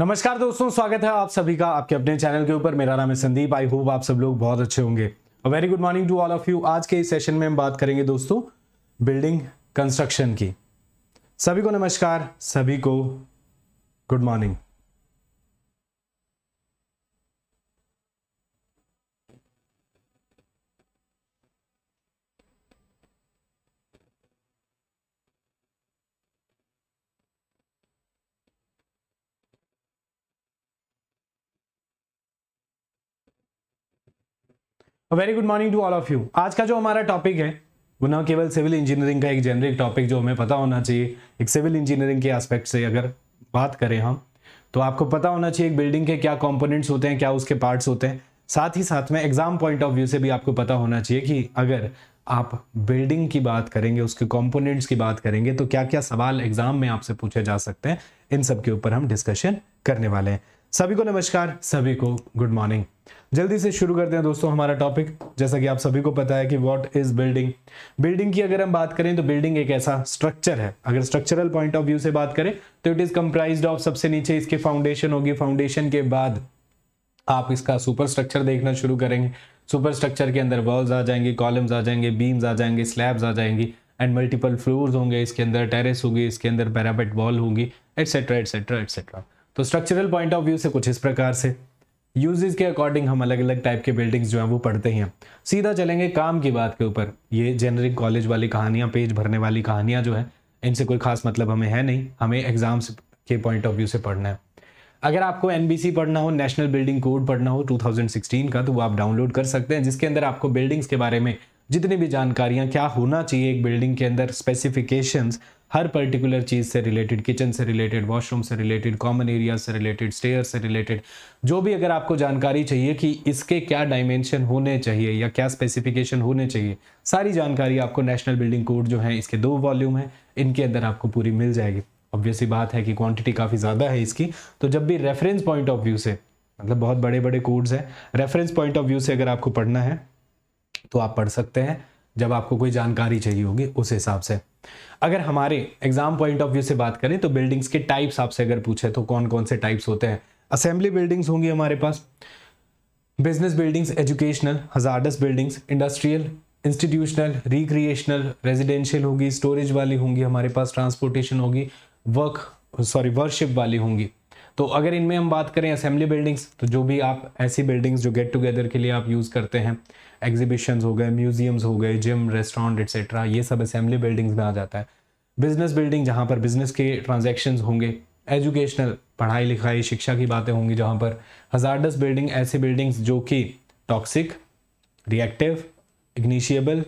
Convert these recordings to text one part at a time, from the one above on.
नमस्कार दोस्तों स्वागत है आप सभी का आपके अपने चैनल के ऊपर मेरा नाम है संदीप आई होप आप सब लोग बहुत अच्छे होंगे very good morning to all of you आज के इस सेशन में हम बात करेंगे दोस्तों बिल्डिंग कंस्ट्रक्शन की सभी को नमस्कार सभी को good morning very good morning to all of you आज का जो हमारा टॉपिक है वो ना केवल सिविल इंजीनियरिंग का एक जेनरिक टॉपिक जो हमें पता होना चाहिए एक सिविल इंजीनियरिंग के एस्पेक्ट से अगर बात करें हम तो आपको पता होना चाहिए एक बिल्डिंग के क्या कंपोनेंट्स होते हैं क्या उसके पार्ट्स होते हैं साथ ही साथ में एग्जाम पॉइंट ऑफ व्यू से भी आपको पता होना चाहिए कि अगर आप बिल्डिंग की बात करेंगे उसके कॉम्पोनेंट्स की बात करेंगे तो क्या क्या सवाल एग्जाम में आपसे पूछे जा सकते हैं इन सब के ऊपर हम डिस्कशन करने वाले हैं सभी को नमस्कार सभी को गुड मॉर्निंग जल्दी से शुरू करते हैं दोस्तों हमारा टॉपिक जैसा कि आप सभी को पता है कि व्हाट इज बिल्डिंग बिल्डिंग की अगर हम बात करें तो बिल्डिंग एक ऐसा स्ट्रक्चर है अगर स्ट्रक्चरल पॉइंट ऑफ व्यू से बात करें तो इट इज कंप्राइज ऑफ सबसे नीचे इसके फाउंडेशन होगी फाउंडेशन के बाद आप इसका सुपर स्ट्रक्चर देखना शुरू करेंगे सुपर स्ट्रक्चर के अंदर वॉल्स आ जाएंगे कॉलम्स आ जाएंगे बीम्स आ जाएंगे स्लैब्स आ जाएंगी एंड मल्टीपल फ्लोर्स होंगे इसके अंदर टेरेस होगी इसके अंदर पैरापेट वॉल होगी एटसेट्रा एटसेट्रा एटसेट्रा तो स्ट्रक्चरल पॉइंट ऑफ व्यू से कुछ इस प्रकार से यूजेज के अकॉर्डिंग हम अलग अलग टाइप के बिल्डिंग्स जो हैं वो पढ़ते हैं सीधा चलेंगे काम की बात के ऊपर ये जेनरिक कॉलेज वाली कहानियाँ पेज भरने वाली कहानियाँ जो हैं इनसे कोई खास मतलब हमें है नहीं हमें एग्जाम्स के पॉइंट ऑफ व्यू से पढ़ना है अगर आपको एन पढ़ना हो नेशनल बिल्डिंग कोड पढ़ना हो टू का तो वो आप डाउनलोड कर सकते हैं जिसके अंदर आपको बिल्डिंग्स के बारे में जितनी भी जानकारियाँ क्या होना चाहिए एक बिल्डिंग के अंदर स्पेसिफिकेशंस हर पर्टिकुलर चीज़ से रिलेटेड किचन से रिलेटेड वॉशरूम से रिलेटेड कॉमन एरिया से रिलेटेड स्टेयर से रिलेटेड जो भी अगर आपको जानकारी चाहिए कि इसके क्या डायमेंशन होने चाहिए या क्या स्पेसिफिकेशन होने चाहिए सारी जानकारी आपको नेशनल बिल्डिंग कोड जो है इसके दो वॉल्यूम हैं इनके अंदर आपको पूरी मिल जाएगी ऑब्वियसली बात है कि क्वांटिटी काफ़ी ज़्यादा है इसकी तो जब भी रेफरेंस पॉइंट ऑफ व्यू से मतलब बहुत बड़े बड़े कोड्स हैं रेफरेंस पॉइंट ऑफ व्यू से अगर आपको पढ़ना है तो आप पढ़ सकते हैं जब आपको कोई जानकारी चाहिए होगी उस हिसाब से अगर हमारे एग्जाम पॉइंट ऑफ व्यू से बात करें तो बिल्डिंग्स के टाइप्स आपसे अगर पूछे तो कौन कौन से टाइप्स होते हैं असेंबली बिल्डिंग्स होंगी हमारे पास business buildings educational hazardous buildings industrial institutional recreational residential होगी स्टोरेज वाली होंगी हमारे पास ट्रांसपोर्टेशन होगी वर्क सॉरी वर्कशिप वाली होंगी तो अगर इनमें हम बात करें असेंबली बिल्डिंग्स तो जो भी आप ऐसी बिल्डिंग्स जो गेट टुगेदर के लिए आप यूज़ करते हैं एग्जीबिशंस हो गए म्यूजियम्स हो गए जिम रेस्टोरेंट एट्सेट्रा ये सब असेंबली बिल्डिंग्स में आ जाता है बिजनेस बिल्डिंग जहाँ पर बिजनेस के ट्रांजेक्शन होंगे एजुकेशनल पढ़ाई लिखाई शिक्षा की बातें होंगी जहाँ पर हजारडस बिल्डिंग ऐसी बिल्डिंग्स जो कि टॉक्सिक रिएक्टिव इग्निशियबल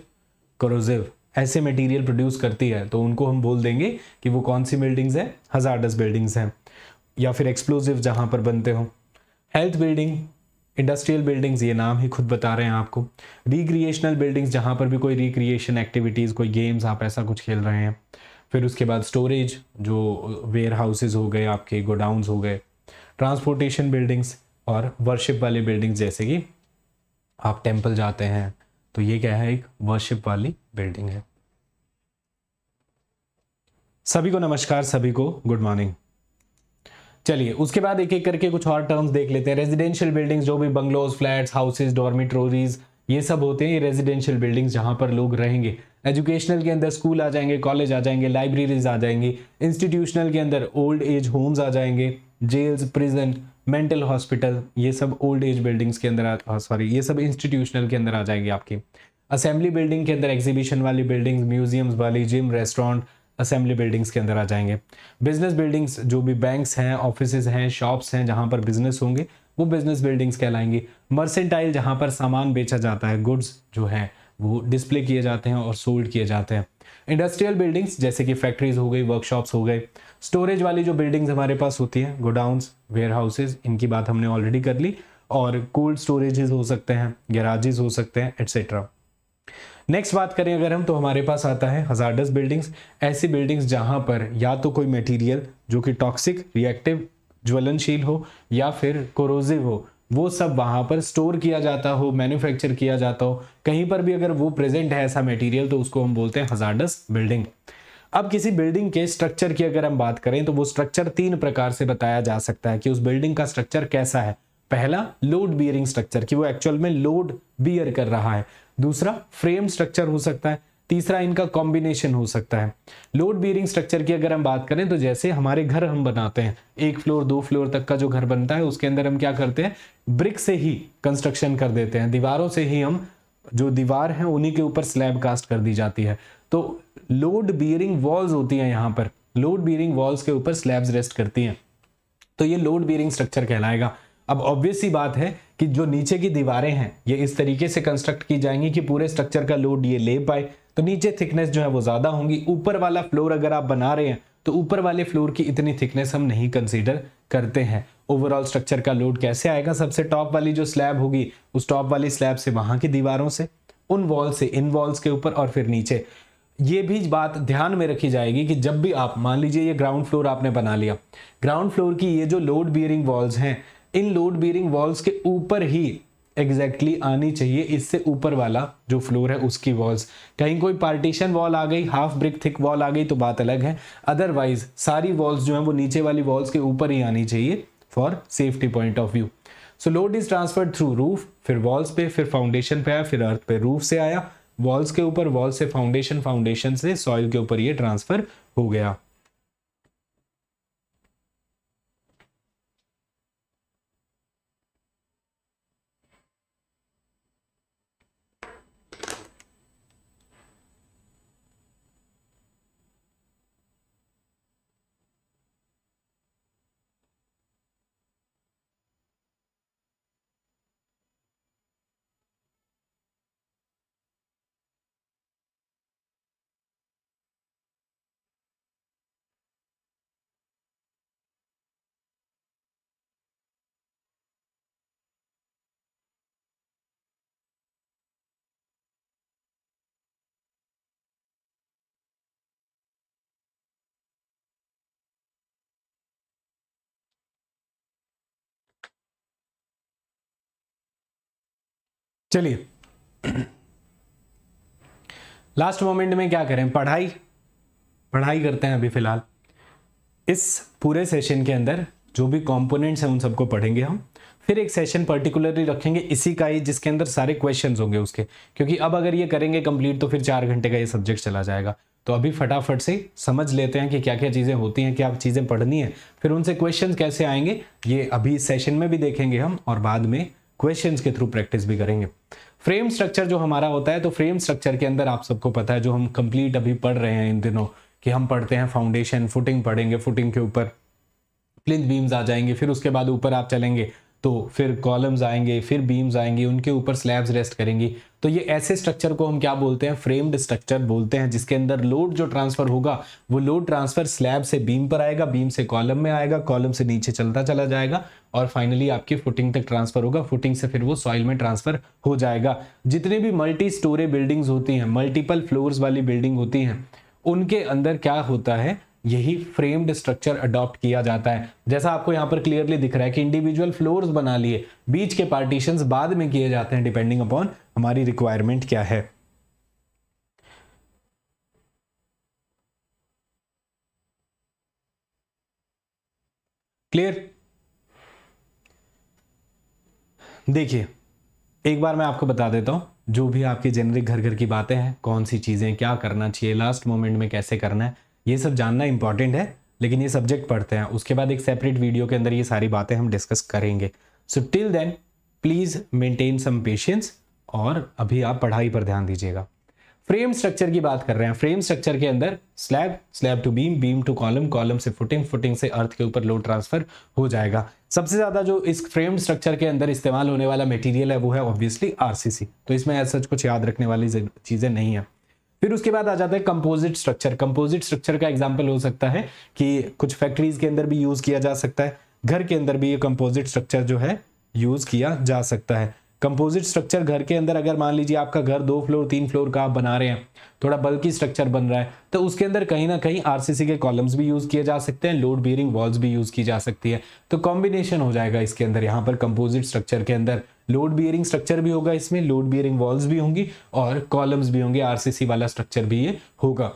क्रोजिव ऐसे मटेरियल प्रोड्यूस करती है तो उनको हम बोल देंगे कि वो कौन सी बिल्डिंग्स हैं हजारडस बिल्डिंग्स हैं या फिर एक्सप्लोजिव जहाँ पर बनते हों हेल्थ बिल्डिंग इंडस्ट्रियल बिल्डिंग्स ये नाम ही खुद बता रहे हैं आपको रिक्रिएशनल बिल्डिंग्स जहाँ पर भी कोई रिक्रिएशन एक्टिविटीज़ कोई गेम्स आप ऐसा कुछ खेल रहे हैं फिर उसके बाद स्टोरेज जो वेयर हाउसेज हो गए आपके गोडाउन हो गए ट्रांसपोर्टेशन बिल्डिंग्स और वर्शिप वाली बिल्डिंग्स जैसे कि आप टेम्पल जाते हैं तो ये क्या है एक वर्शिप वाली बिल्डिंग है सभी को नमस्कार सभी को गुड मॉर्निंग चलिए उसके बाद एक एक करके कुछ और टर्म्स देख लेते हैं रेजिडेंशियल बिल्डिंग्स जो भी बंगलोज फ्लैट्स हाउसेज डॉर्मिट्रोरीज ये सब होते हैं ये रेजिडेंशियल बिल्डिंग्स जहाँ पर लोग रहेंगे एजुकेशनल के अंदर स्कूल आ जाएंगे कॉलेज आ जाएंगे लाइब्रेरीज आ जाएंगे इंस्टीट्यूशनल के अंदर ओल्ड एज होम्स आ जाएंगे जेल्स प्रिजन मेंटल हॉस्पिटल ये सब ओल्ड एज बिल्डिंग्स के अंदर सॉरी ये सब इंस्टीट्यूशनल के अंदर आ जाएंगे आपकी असेंबली बिल्डिंग के अंदर एग्जीबिशन वाली बिल्डिंग्स म्यूजियम्स वाली जिम रेस्टोरेंट असेंबली बिल्डिंग्स के अंदर आ जाएंगे बिजनेस बिल्डिंग्स जो भी बैंक्स हैं ऑफिस हैं शॉप्स हैं जहाँ पर बिजनेस होंगे वो बिजनेस बिल्डिंग्स कहलाएंगे मर्सेंटाइल जहाँ पर सामान बेचा जाता है गुड्स जो हैं वो डिस्प्ले किए जाते हैं और सोल्ड किए जाते हैं इंडस्ट्रियल बिल्डिंग्स जैसे कि फैक्ट्रीज हो गई वर्कशॉप्स हो गए स्टोरेज वाली जो बिल्डिंग्स हमारे पास होती हैं गोडाउंस वेयर हाउसेज इनकी बात हमने ऑलरेडी कर ली और कोल्ड स्टोरेजेस हो सकते हैं गैराजेस हो सकते हैं एट्सेट्रा नेक्स्ट बात करें अगर हम तो हमारे पास आता है हजार्डस बिल्डिंग्स ऐसी बिल्डिंग्स जहां पर या तो कोई मटेरियल जो कि टॉक्सिक रिएक्टिव ज्वलनशील हो या फिर कोरोजिव हो वो सब वहां पर स्टोर किया जाता हो मैन्युफैक्चर किया जाता हो कहीं पर भी अगर वो प्रेजेंट है ऐसा मटेरियल तो उसको हम बोलते हैं हजार्डस बिल्डिंग अब किसी बिल्डिंग के स्ट्रक्चर की अगर हम बात करें तो वो स्ट्रक्चर तीन प्रकार से बताया जा सकता है कि उस बिल्डिंग का स्ट्रक्चर कैसा है पहला लोड बियरिंग स्ट्रक्चर कि वो एक्चुअल में लोड बियर कर रहा है दूसरा फ्रेम स्ट्रक्चर हो सकता है तीसरा इनका कॉम्बिनेशन हो सकता है लोड बियरिंग स्ट्रक्चर की अगर हम बात करें तो जैसे हमारे घर हम बनाते हैं एक फ्लोर दो फ्लोर तक का जो घर बनता है उसके अंदर हम क्या करते हैं ब्रिक से ही कंस्ट्रक्शन कर देते हैं दीवारों से ही हम जो दीवार है उन्हीं के ऊपर स्लैब कास्ट कर दी जाती है तो लोड बियरिंग वॉल्स होती हैं यहां पर लोड बियरिंग वॉल्स के ऊपर स्लैब्स रेस्ट करती हैं तो ये लोड बियरिंग स्ट्रक्चर कहलाएगा अब ऑब्वियस ही बात है कि जो नीचे की दीवारें हैं ये इस तरीके से कंस्ट्रक्ट की जाएंगी कि पूरे स्ट्रक्चर का लोड ये ले पाए तो नीचे थिकनेस जो है वो ज़्यादा होंगी ऊपर वाला फ्लोर अगर आप बना रहे हैं तो ऊपर वाले फ्लोर की इतनी थिकनेस हम नहीं कंसीडर करते हैं ओवरऑल स्ट्रक्चर का लोड कैसे आएगा सबसे टॉप वाली जो स्लैब होगी उस टॉप वाली स्लैब से वहां की दीवारों से उन वॉल से इन वॉल्स के ऊपर और फिर नीचे ये भी बात ध्यान में रखी जाएगी कि जब भी आप मान लीजिए ये ग्राउंड फ्लोर आपने बना लिया ग्राउंड फ्लोर की ये जो लोड बियरिंग वॉल्स हैं इन लोड बियरिंग वॉल्स के ऊपर ही एग्जैक्टली exactly आनी चाहिए इससे ऊपर वाला जो फ्लोर है उसकी वॉल्स कहीं कोई पार्टीशन वॉल आ गई हाफ ब्रिक थिक वॉल आ गई तो बात अलग है अदरवाइज सारी वॉल्स जो है वो नीचे वाली वॉल्स के ऊपर ही आनी चाहिए for safety point of view so load is transfer through roof फिर वॉल्स पे फिर फाउंडेशन पे आया फिर अर्थ पे रूफ से आया वॉल्स के ऊपर वॉल से फाउंडेशन फाउंडेशन से सॉइल के ऊपर ये ट्रांसफर हो गया चलिए लास्ट मोमेंट में क्या करें पढ़ाई पढ़ाई करते हैं अभी फिलहाल इस पूरे सेशन के अंदर जो भी कंपोनेंट्स हैं उन सबको पढ़ेंगे हम फिर एक सेशन पर्टिकुलरली रखेंगे इसी का ही जिसके अंदर सारे क्वेश्चंस होंगे उसके क्योंकि अब अगर ये करेंगे कंप्लीट तो फिर चार घंटे का ये सब्जेक्ट चला जाएगा तो अभी फटाफट से समझ लेते हैं कि क्या क्या चीज़ें होती हैं क्या चीज़ें पढ़नी है फिर उनसे क्वेश्चन कैसे आएंगे ये अभी सेशन में भी देखेंगे हम और बाद में क्वेश्चन के थ्रू प्रैक्टिस भी करेंगे फ्रेम स्ट्रक्चर जो हमारा होता है तो फ्रेम स्ट्रक्चर के अंदर आप सबको पता है जो हम कंप्लीट अभी पढ़ रहे हैं इन दिनों कि हम पढ़ते हैं फाउंडेशन फुटिंग पढ़ेंगे फुटिंग के ऊपर प्लिथ बीम्स आ जाएंगे फिर उसके बाद ऊपर आप चलेंगे तो फिर कॉलम्स आएंगे फिर बीम्स आएंगे उनके ऊपर स्लैब्स रेस्ट करेंगी तो ये ऐसे स्ट्रक्चर को हम क्या बोलते हैं फ्रेम्ड स्ट्रक्चर बोलते हैं जिसके अंदर लोड जो ट्रांसफर होगा वो लोड ट्रांसफर स्लैब से बीम पर आएगा बीम से कॉलम में आएगा कॉलम से नीचे चलता चला जाएगा और फाइनली आपकी फुटिंग तक ट्रांसफर होगा फुटिंग से फिर वो सॉइल में ट्रांसफर हो जाएगा जितने भी मल्टी स्टोरी बिल्डिंग्स होती हैं मल्टीपल फ्लोर्स वाली बिल्डिंग होती हैं उनके अंदर क्या होता है यही फ्रेम्ड स्ट्रक्चर अडॉप्ट किया जाता है जैसा आपको यहाँ पर क्लियरली दिख रहा है कि इंडिविजुअल फ्लोर्स बना लिए बीच के पार्टीशन बाद में किए जाते हैं डिपेंडिंग अपॉन हमारी रिक्वायरमेंट क्या है क्लियर देखिए एक बार मैं आपको बता देता हूं जो भी आपकी जेनरिक घर घर की बातें हैं कौन सी चीज़ें क्या करना चाहिए लास्ट मोमेंट में कैसे करना है ये सब जानना इंपॉर्टेंट है लेकिन ये सब्जेक्ट पढ़ते हैं उसके बाद एक सेपरेट वीडियो के अंदर ये सारी बातें हम डिस्कस करेंगे so till then please maintain some patience और अभी आप पढ़ाई पर ध्यान दीजिएगा फ्रेम स्ट्रक्चर की बात कर रहे हैं फ्रेम स्ट्रक्चर के अंदर slab slab to beam beam to column column से फुटिंग फुटिंग से अर्थ के ऊपर लोड ट्रांसफर हो जाएगा सबसे ज्यादा जो इस फ्रेम स्ट्रक्चर के अंदर इस्तेमाल होने वाला मटेरियल है वो है ऑब्वियसली आरसीसी तो इसमें ऐसा कुछ याद रखने वाली चीजें नहीं है फिर उसके बाद आ जाता है कंपोजिट स्ट्रक्चर कंपोजिट स्ट्रक्चर का एग्जाम्पल हो सकता है कि कुछ फैक्ट्रीज के अंदर भी यूज किया जा सकता है घर के अंदर भी ये कंपोजिट स्ट्रक्चर जो है यूज किया जा सकता है कंपोजिट स्ट्रक्चर घर के अंदर अगर मान लीजिए आपका घर दो फ्लोर तीन फ्लोर का आप बना रहे हैं थोड़ा बल्कि स्ट्रक्चर बन रहा है तो उसके अंदर कहीं ना कहीं आरसीसी के कॉलम्स भी यूज़ किए जा सकते हैं लोड बियरिंग वॉल्स भी यूज़ की जा सकती है तो कॉम्बिनेशन हो जाएगा इसके अंदर यहाँ पर कंपोजिट स्ट्रक्चर के अंदर लोड बियरिंग स्ट्रक्चर भी होगा इसमें लोड बियरिंग वॉल्स भी होंगी और कॉलम्स भी होंगे आरसीसी वाला स्ट्रक्चर भी ये होगा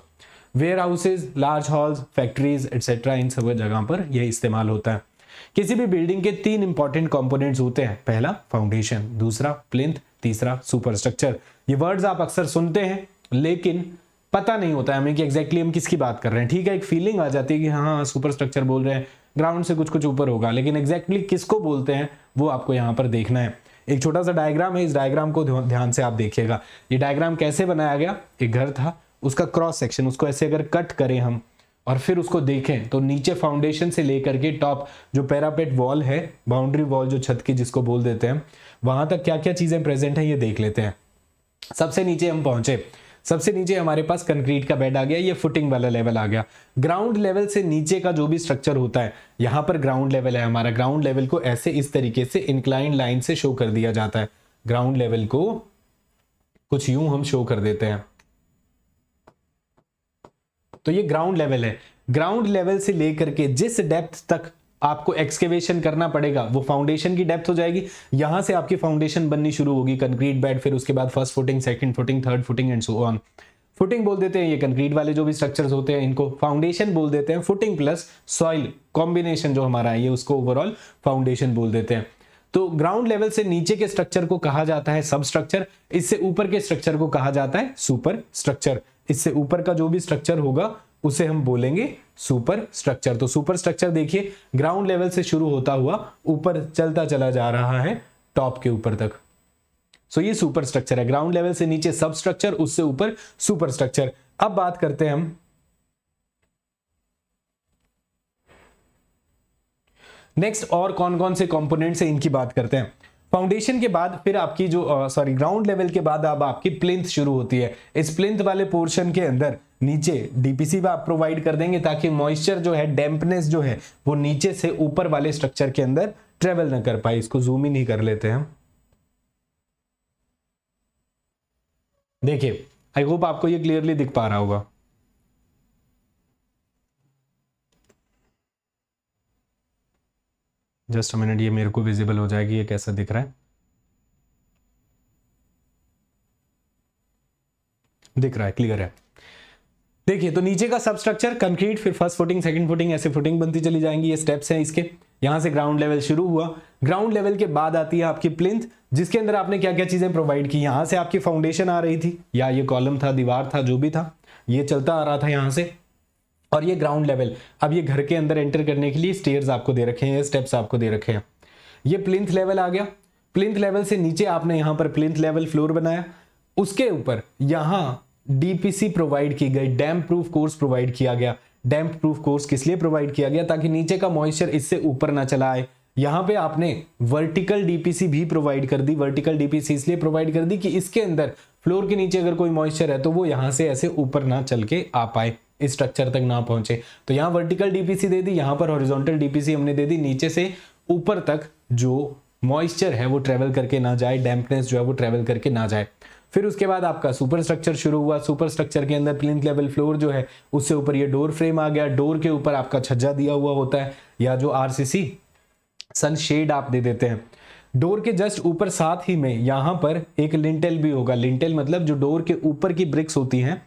warehouses large halls factories etcetera इन सब जगह पर यह इस्तेमाल होता है किसी भी बिल्डिंग के तीन इंपॉर्टेंट कॉम्पोनेंट होते हैं पहला फाउंडेशन दूसरा प्लिंथ तीसरा सुपरस्ट्रक्चर ये वर्ड्स आप अक्सर सुनते हैं लेकिन पता नहीं होता है हमें कि एग्जैक्टली हम किसकी बात कर रहे हैं ठीक है एक फीलिंग आ जाती है कि हाँ सुपर हाँ, स्ट्रक्चर बोल रहे हैं ग्राउंड से कुछ कुछ ऊपर होगा लेकिन एग्जैक्टली किसको बोलते हैं वो आपको यहाँ पर देखना है एक छोटा सा डायग्राम है इस डायग्राम को ध्यान से आप देखिएगा ये डायग्राम कैसे बनाया गया एक घर था उसका क्रॉस सेक्शन उसको ऐसे अगर कट करें हम और फिर उसको देखें तो नीचे फाउंडेशन से लेकर के टॉप जो पैरापेट वॉल है बाउंड्री वॉल जो छत की जिसको बोल देते हैं वहां तक क्या क्या चीज़ें प्रेजेंट है ये देख लेते हैं सबसे नीचे हम पहुंचे सबसे नीचे हमारे पास कंक्रीट का बेड आ गया ये फुटिंग वाला लेवल आ गया ग्राउंड लेवल से नीचे का जो भी स्ट्रक्चर होता है यहाँ पर ग्राउंड लेवल है हमारा ग्राउंड लेवल को ऐसे इस तरीके से इंक्लाइन लाइन से शो कर दिया जाता है ग्राउंड लेवल को कुछ यूं हम शो कर देते हैं तो ये ग्राउंड लेवल है ग्राउंड लेवल से लेकर के जिस डेप्थ तक आपको एक्सकेवेशन करना पड़ेगा वो फाउंडेशन की डेप्थ हो जाएगी यहां से आपकी फाउंडेशन बननी शुरू होगी कंक्रीट बेड फिर उसके बाद first footing second footing third footing and so on footing बोल देते हैं ये कंक्रीट वाले जो भी स्ट्रक्चर्स होते हैं इनको फाउंडेशन बोल देते हैं फुटिंग प्लस सॉइल कॉम्बिनेशन जो हमारा है ये उसको ओवरऑल फाउंडेशन बोल देते हैं तो ग्राउंड लेवल से नीचे के स्ट्रक्चर को कहा जाता है सब स्ट्रक्चर इससे ऊपर के स्ट्रक्चर को कहा जाता है सुपर स्ट्रक्चर इससे ऊपर का जो भी स्ट्रक्चर होगा उसे हम बोलेंगे सुपर स्ट्रक्चर तो सुपर स्ट्रक्चर देखिए ग्राउंड लेवल से शुरू होता हुआ ऊपर चलता चला जा रहा है टॉप के ऊपर तक सो ये सुपर स्ट्रक्चर है ग्राउंड लेवल से नीचे सब स्ट्रक्चर उससे ऊपर सुपर स्ट्रक्चर अब बात करते हैं हम नेक्स्ट और कौन कौन से कंपोनेंट से इनकी बात करते हैं फाउंडेशन के बाद फिर आपकी जो सॉरी ग्राउंड लेवल के बाद अब आपकी प्लिंथ शुरू होती है इस प्लिंथ वाले पोर्शन के अंदर नीचे डीपीसी भी आप प्रोवाइड कर देंगे ताकि मॉइस्चर जो है डैम्पनेस जो है वो नीचे से ऊपर वाले स्ट्रक्चर के अंदर ट्रेवल ना कर पाए इसको जूम ही नहीं कर लेते हम देखिए आई होप आपको ये क्लियरली दिख पा रहा होगा जस्ट अ मिनट ये मेरे को विजिबल हो जाएगी ये कैसा दिख रहा है दिख रहा है क्लियर है देखिए तो नीचे का सबस्ट्रक्चर कंक्रीट फिर फर्स्ट फुटिंग सेकंड फुटिंग ऐसे फुटिंग बनती चली जाएंगी ये स्टेप्स हैं इसके यहां से ग्राउंड लेवल शुरू हुआ ग्राउंड लेवल के बाद आती है आपकी प्लिंथ जिसके अंदर आपने क्या क्या चीजें प्रोवाइड की यहां से आपकी फाउंडेशन आ रही थी या ये कॉलम था दीवार था जो भी था ये चलता आ रहा था यहां से और ये ग्राउंड लेवल अब ये घर के अंदर एंटर करने के लिए स्टेयर्स आपको दे रखे हैं स्टेप्स आपको दे रखे हैं ये प्लिंथ लेवल आ गया प्लिंथ लेवल से नीचे आपने यहाँ पर प्लिंथ लेवल फ्लोर बनाया उसके ऊपर यहाँ डीपीसी प्रोवाइड की गई डैम प्रूफ कोर्स प्रोवाइड किया गया डैम्प प्रूफ कोर्स किस लिए प्रोवाइड किया गया ताकि नीचे का मॉइस्चर इससे ऊपर ना चला आए यहाँ पे आपने वर्टिकल डीपीसी भी प्रोवाइड कर दी वर्टिकल डीपीसी इसलिए प्रोवाइड कर दी कि इसके अंदर फ्लोर के नीचे अगर कोई मॉइस्चर है तो वो यहाँ से ऐसे ऊपर ना चल के आ पाए इस स्ट्रक्चर तक ना पहुंचे तो यहाँ वर्टिकल डीपीसी दे दी यहां पर हॉरिजॉन्टल डीपीसी हमने दे दी नीचे से ऊपर तक जो मॉइस्चर है वो ट्रेवल करके ना जाए डैम्पनेस जो है वो ट्रेवल करके ना जाए फिर उसके बाद आपका सुपर स्ट्रक्चर शुरू हुआ सुपर स्ट्रक्चर के अंदर प्लिंथ लेवल फ्लोर जो है उससे ऊपर ये डोर फ्रेम आ गया डोर के ऊपर आपका छज्जा दिया हुआ होता है या जो आरसीसी सनशेड आप दे देते हैं डोर के जस्ट ऊपर साथ ही में यहाँ पर एक लिंटेल भी होगा लिंटेल मतलब जो डोर के ऊपर की ब्रिक्स होती हैं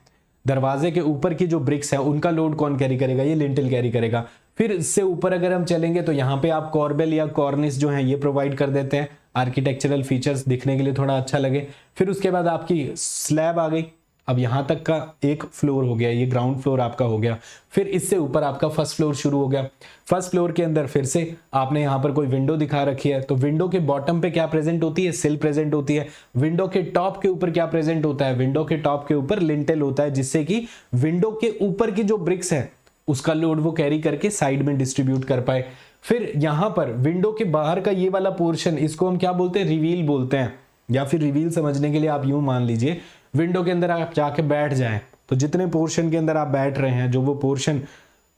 दरवाजे के ऊपर की जो ब्रिक्स है उनका लोड कौन कैरी करेगा ये लिंटल कैरी करेगा फिर इससे ऊपर अगर हम चलेंगे तो यहाँ पे आप कॉर्बेल या कॉर्निस जो है ये प्रोवाइड कर देते हैं आर्किटेक्चरल फीचर्स दिखने के लिए थोड़ा अच्छा लगे फिर उसके बाद आपकी स्लैब आ गई अब यहां तक का एक फ्लोर हो गया ये ग्राउंड फ्लोर आपका हो गया फिर इससे ऊपर आपका फर्स्ट फ्लोर शुरू हो गया फर्स्ट फ्लोर के अंदर फिर से आपने यहां पर कोई विंडो दिखा रखी है तो विंडो के बॉटम पे क्या प्रेजेंट होती है सिल प्रेजेंट होती है विंडो के टॉप के ऊपर क्या प्रेजेंट होता है विंडो के टॉप के ऊपर लिंटेल होता है जिससे कि विंडो के ऊपर की जो ब्रिक्स है उसका लोड वो कैरी करके साइड में डिस्ट्रीब्यूट कर पाए फिर यहां पर विंडो के बाहर का ये वाला पोर्शन इसको हम क्या बोलते हैं रिवील बोलते हैं या फिर रिवील समझने के लिए आप यूं मान लीजिए विंडो के अंदर आप जाके बैठ जाएं तो जितने पोर्शन के अंदर आप बैठ रहे हैं जो वो पोर्शन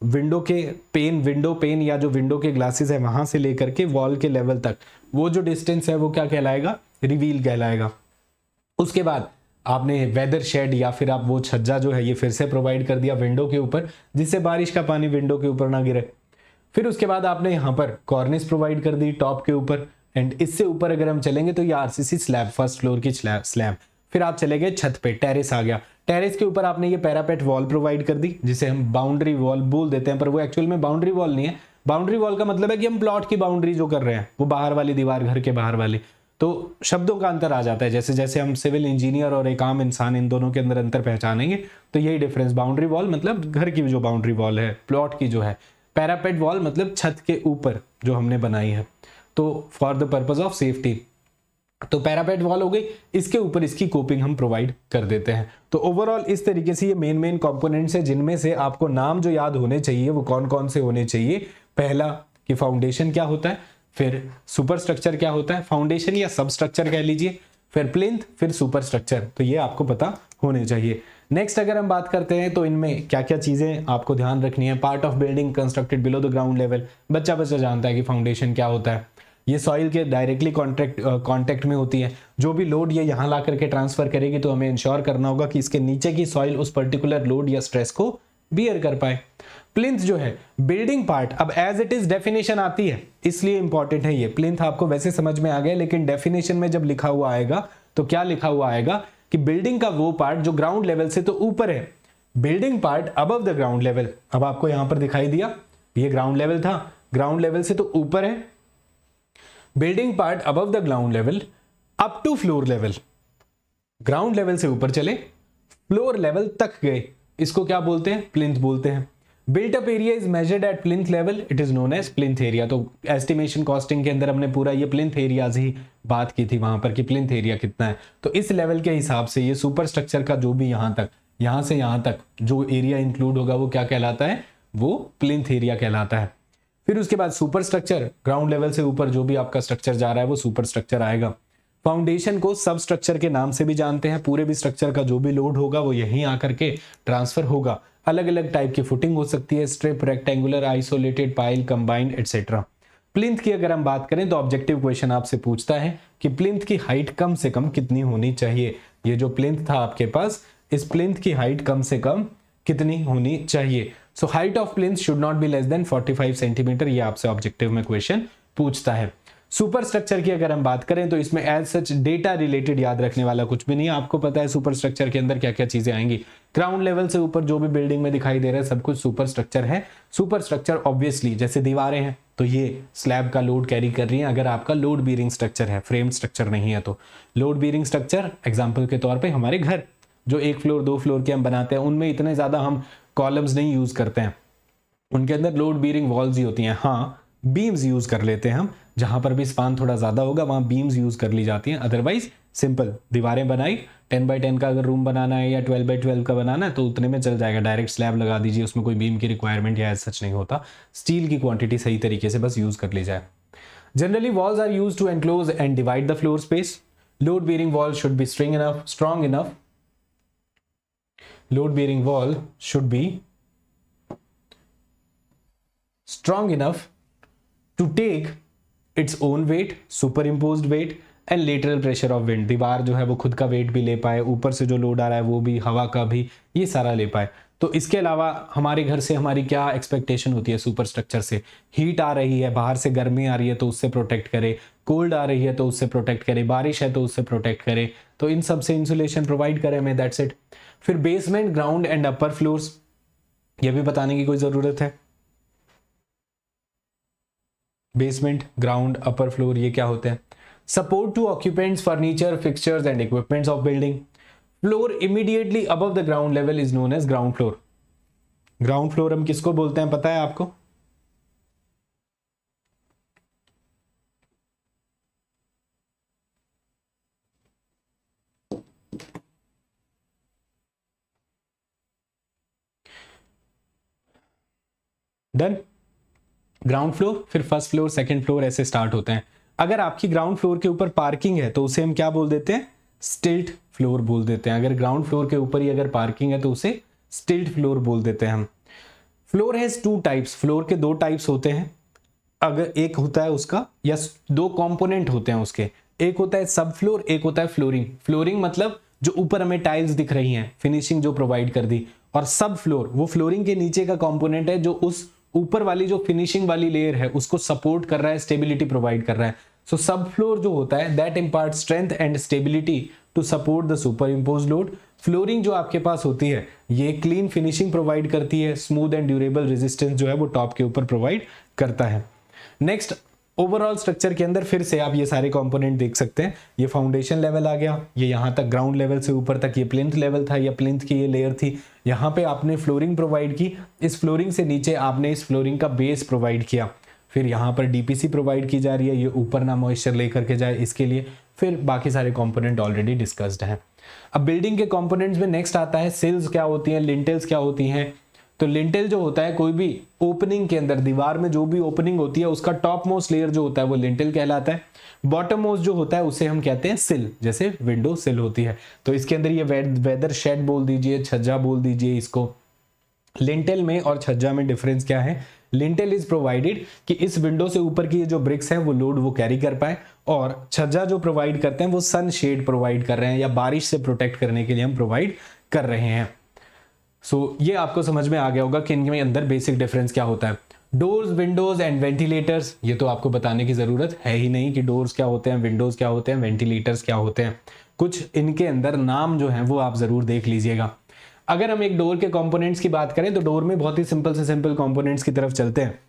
विंडो के पेन विंडो पेन या जो विंडो के ग्लासेस है वहां से लेकर के वॉल के लेवल तक वो जो डिस्टेंस है वो क्या कहलाएगा रिवील कहलाएगा उसके बाद आपने वेदर शेड या फिर आप वो छज्जा जो है ये फिर से प्रोवाइड कर दिया विंडो के ऊपर जिससे बारिश का पानी विंडो के ऊपर ना गिरे फिर उसके बाद आपने यहाँ पर कॉर्निस प्रोवाइड कर दी टॉप के ऊपर एंड इससे ऊपर अगर हम चलेंगे तो ये आरसीसी स्लैब फर्स्ट फ्लोर की स्लैब फिर आप चले गए छत पे टेरेस आ गया टेरेस के ऊपर आपने ये पैरापेट वॉल प्रोवाइड कर दी जिसे हम बाउंड्री वॉल बोल देते हैं पर वो एक्चुअल में बाउंड्री वॉल नहीं है बाउंड्री वॉल का मतलब है कि हम प्लॉट की बाउंड्री जो कर रहे हैं वो बाहर वाली दीवार घर के बाहर वाली तो शब्दों का अंतर आ जाता है जैसे जैसे हम सिविल इंजीनियर और एक आम इंसान इन दोनों के अंदर अंतर पहचानेंगे तो यही डिफरेंस बाउंड्री वॉल मतलब घर की जो बाउंड्री वॉल है प्लॉट की जो है पैरापेट वॉल मतलब छत के ऊपर जो हमने बनाई है तो for the purpose of safety तो पैरापेट वॉल हो गई इसके ऊपर इसकी कोपिंग हम प्रोवाइड कर देते हैं तो ओवरऑल इस तरीके से ये मेन मेन कॉम्पोनेंट्स है जिनमें से आपको नाम जो याद होने चाहिए वो कौन कौन से होने चाहिए पहला कि फाउंडेशन क्या होता है फिर सुपर स्ट्रक्चर क्या होता है फाउंडेशन या सब स्ट्रक्चर कह लीजिए फिर प्लिंथ फिर सुपर स्ट्रक्चर तो ये आपको पता होने चाहिए नेक्स्ट अगर हम बात करते हैं तो इनमें क्या क्या चीज़ें आपको ध्यान रखनी है part of building constructed below the ground level बच्चा बच्चा जानता है कि फाउंडेशन क्या होता है ये सॉइल के डायरेक्टली कॉन्ट्रैक्ट कॉन्टैक्ट में होती है जो भी लोड ये यहाँ ला करके ट्रांसफ़र करेगी तो हमें इंश्योर करना होगा कि इसके नीचे की सॉइल उस पर्टिकुलर लोड या स्ट्रेस को बियर कर पाए प्लिंथ जो है बिल्डिंग पार्ट अब एज इट इज डेफिनेशन आती है इसलिए इंपॉर्टेंट है ये प्लिंथ आपको वैसे समझ में आ गया लेकिन डेफिनेशन में जब लिखा हुआ आएगा तो क्या लिखा हुआ आएगा कि बिल्डिंग का वो पार्ट जो ग्राउंड लेवल से तो ऊपर है बिल्डिंग पार्ट अब द ग्राउंड लेवल अब आपको यहां पर दिखाई दिया ये ग्राउंड लेवल था ग्राउंड लेवल से तो ऊपर है building part above the ground level up to floor level ground level से ऊपर चले फ्लोर लेवल तक गए इसको क्या बोलते हैं प्लिंथ बोलते हैं built up area is measured at plinth level it is known as plinth area तो एस्टिमेशन कॉस्टिंग के अंदर हमने पूरा ये प्लिंथ एरियाज ही बात की थी वहां पर कि प्लिंथ एरिया कितना है तो इस लेवल के हिसाब से ये सुपर स्ट्रक्चर का जो भी यहां तक यहां से यहां तक जो एरिया इंक्लूड होगा वो क्या कहलाता है वो प्लिंथ एरिया कहलाता है फिर उसके बाद सुपर स्ट्रक्चर ग्राउंड लेवल से ऊपर जो भी आपका स्ट्रक्चर जा रहा है वो सुपर स्ट्रक्चर आएगा फाउंडेशन को सब स्ट्रक्चर के नाम से भी जानते हैं पूरे भी स्ट्रक्चर का जो भी लोड होगा वो यहीं आकर के ट्रांसफर होगा अलग अलग टाइप की फुटिंग हो सकती है strip rectangular isolated pile combined etcetera plinth की अगर हम बात करें तो ऑब्जेक्टिव क्वेश्चन आपसे पूछता है कि प्लिंथ की हाइट कम से कम कितनी होनी चाहिए ये जो प्लिंथ था आपके पास इस प्लिंथ की हाइट कम से कम कितनी होनी चाहिए so height of plinth should not be less than 45 centimetre ये आपसे ऑब्जेक्टिव में क्वेश्चन पूछता है सुपर स्ट्रक्चर की अगर हम बात करें तो इसमें एज सच डेटा रिलेटेड याद रखने वाला कुछ भी नहीं है आपको पता है सुपर स्ट्रक्चर के अंदर क्या क्या चीजें आएंगी ग्राउंड लेवल से ऊपर जो भी बिल्डिंग में दिखाई दे रहा है सब कुछ सुपर स्ट्रक्चर है सुपर स्ट्रक्चर ऑब्वियसली जैसे दीवारें हैं तो ये स्लैब का लोड कैरी कर रही है अगर आपका लोड बीरिंग स्ट्रक्चर है फ्रेम स्ट्रक्चर नहीं है तो लोड बीरिंग स्ट्रक्चर एग्जाम्पल के तौर पर हमारे घर जो एक फ्लोर दो फ्लोर के हम बनाते हैं उनमें इतने ज़्यादा हम कॉलम्स नहीं यूज़ करते हैं उनके अंदर लोड बीरिंग वॉल्स ही होती हैं हाँ बीम्स यूज़ कर लेते हैं हम जहां पर भी स्पान थोड़ा ज़्यादा होगा वहां बीम्स यूज़ कर ली जाती हैं अदरवाइज सिंपल दीवारें बनाई टेन बाई टेन का अगर रूम बनाना है या ट्वेल्व बाई ट्वेल्व का बनाना है तो उतने में चल जाएगा डायरेक्ट स्लैब लगा दीजिए उसमें कोई बीम की रिक्वायरमेंट या सच नहीं होता स्टील की क्वांटिटी सही तरीके से बस यूज़ कर ली जाए generally walls are use to enclose and divide the floor space load bearing walls should be string enough strong enough load bearing wall should be strong enough to take its own weight super impose weight and pressure pressure of wind दीवार जो है वो खुद का wait भी ले पाए ऊपर से जो लोड आ रहा है वो भी हवा का भी ये सारा ले पाए तो इसके अलावा हमारे घर से हमारी क्या एक्सपेक्टेशन होती है सुपर स्ट्रक्चर से हीट आ रही है बाहर से गर्मी आ रही है तो उससे प्रोटेक्ट करे कोल्ड आ रही है तो उससे प्रोटेक्ट करे बारिश है तो उससे प्रोटेक्ट करे तो इन सब से इंसुलेशन प्रोवाइड करें हमें दैट्स इट फिर basement ground and upper floors यह भी बताने की कोई ज़रूरत है बेसमेंट ग्राउंड अपर फ्लोर ये क्या होते हैं support to occupants furniture fixtures and equipments of building floor immediately above the ground level is known as ground floor ground floor हम किसको बोलते हैं पता है आपको देन ग्राउंड फ्लोर फिर फर्स्ट फ्लोर सेकेंड फ्लोर ऐसे स्टार्ट होते हैं अगर आपकी ग्राउंड फ्लोर के ऊपर पार्किंग है तो उसे हम क्या बोल देते हैं स्टिल्ट फ्लोर बोल देते हैं अगर ग्राउंड फ्लोर के ऊपर ही अगर पार्किंग है तो उसे स्टिल्ट फ्लोर बोल देते हैं हम floor has two types floor के दो टाइप्स होते हैं अगर एक होता है उसका या दो कंपोनेंट होते हैं उसके एक होता है सब फ्लोर एक होता है फ्लोरिंग फ्लोरिंग मतलब जो ऊपर हमें टाइल्स दिख रही हैं फिनिशिंग जो प्रोवाइड कर दी और सब फ्लोर वो फ्लोरिंग के नीचे का कॉम्पोनेंट है जो उस ऊपर वाली जो फिनिशिंग वाली लेयर है उसको सपोर्ट कर रहा है स्टेबिलिटी प्रोवाइड कर रहा है सो सब फ्लोर जो होता है that impart strength and stability to support the super impose load flooring जो आपके पास होती है ये क्लीन फिनिशिंग प्रोवाइड करती है स्मूथ एंड ड्यूरेबल रेजिस्टेंस जो है वो टॉप के ऊपर प्रोवाइड करता है नेक्स्ट ओवरऑल स्ट्रक्चर के अंदर फिर से आप ये सारे कंपोनेंट देख सकते हैं ये फाउंडेशन लेवल आ गया ये यहाँ तक ग्राउंड लेवल से ऊपर तक ये प्लिंथ लेवल था या प्लिंथ की ये लेयर थी यहाँ पे आपने फ्लोरिंग प्रोवाइड की इस फ्लोरिंग से नीचे आपने इस फ्लोरिंग का बेस प्रोवाइड किया फिर यहाँ पर डीपीसी प्रोवाइड की जा रही है ये ऊपर ना मॉइस्चर लेकर के जाए इसके लिए फिर बाकी सारे कॉम्पोनेंट ऑलरेडी डिस्कस्ड हैं अब बिल्डिंग के कॉम्पोनेंट्स में नेक्स्ट आता है सेल्स क्या होती हैं लिंटेल्स क्या होती हैं तो लिंटेल जो होता है कोई भी ओपनिंग के अंदर दीवार में जो भी ओपनिंग होती है उसका टॉप मोस्ट लेयर जो होता है वो लिंटेल कहलाता है बॉटम मोस्ट जो होता है उसे हम कहते हैं सिल जैसे विंडो सिल होती है तो इसके अंदर ये वेदर शेड बोल दीजिए छज्जा बोल दीजिए इसको लिंटेल में और छज्जा में डिफरेंस क्या है लिंटेल इज प्रोवाइडेड कि इस विंडो से ऊपर की ये जो ब्रिक्स है वो लोड वो कैरी कर पाए और छज्जा जो प्रोवाइड करते हैं वो सन शेड प्रोवाइड कर रहे हैं या बारिश से प्रोटेक्ट करने के लिए हम प्रोवाइड कर रहे हैं सो so, ये आपको समझ में आ गया होगा कि इनके अंदर बेसिक डिफरेंस क्या होता है डोर्स विंडोज एंड वेंटिलेटर्स ये तो आपको बताने की ज़रूरत है ही नहीं कि डोर्स क्या होते हैं विंडोज़ क्या होते हैं वेंटिलेटर्स क्या होते हैं कुछ इनके अंदर नाम जो है वो आप ज़रूर देख लीजिएगा अगर हम एक डोर के कंपोनेंट्स की बात करें तो डोर में बहुत ही सिंपल से सिंपल कंपोनेंट्स की तरफ चलते हैं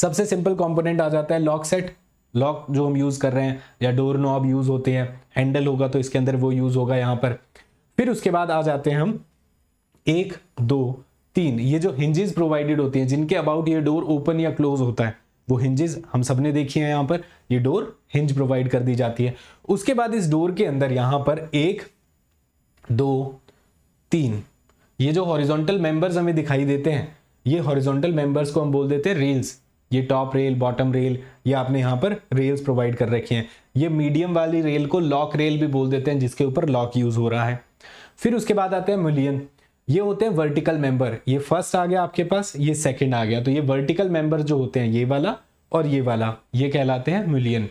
सबसे सिंपल कंपोनेंट आ जाता है लॉक सेट लॉक जो हम यूज़ कर रहे हैं या डोर नॉब यूज़ होते हैं हैंडल होगा तो इसके अंदर वो यूज़ होगा यहाँ पर फिर उसके बाद आ जाते हैं हम एक दो तीन ये जो हिंजेस प्रोवाइडेड होती हैं जिनके अबाउट ये डोर ओपन या क्लोज होता है वो हिंजेस हम सब ने देखी है यहां पर ये डोर हिंज प्रोवाइड कर दी जाती है उसके बाद इस डोर के अंदर यहां पर एक दो तीन ये जो हॉरिजॉन्टल मेंबर्स हमें दिखाई देते हैं ये हॉरिजॉन्टल मेंबर्स को हम बोल देते हैं रेल्स ये टॉप रेल बॉटम रेल ये आपने यहां पर रेल्स प्रोवाइड कर रखी हैं ये मीडियम वाली रेल को लॉक रेल भी बोल देते हैं जिसके ऊपर लॉक यूज हो रहा है फिर उसके बाद आते हैं मिलियन ये होते हैं वर्टिकल मेंबर ये फर्स्ट आ गया आपके पास ये सेकंड आ गया तो ये वर्टिकल मेंबर जो होते हैं ये वाला और ये वाला ये कहलाते हैं मिलियन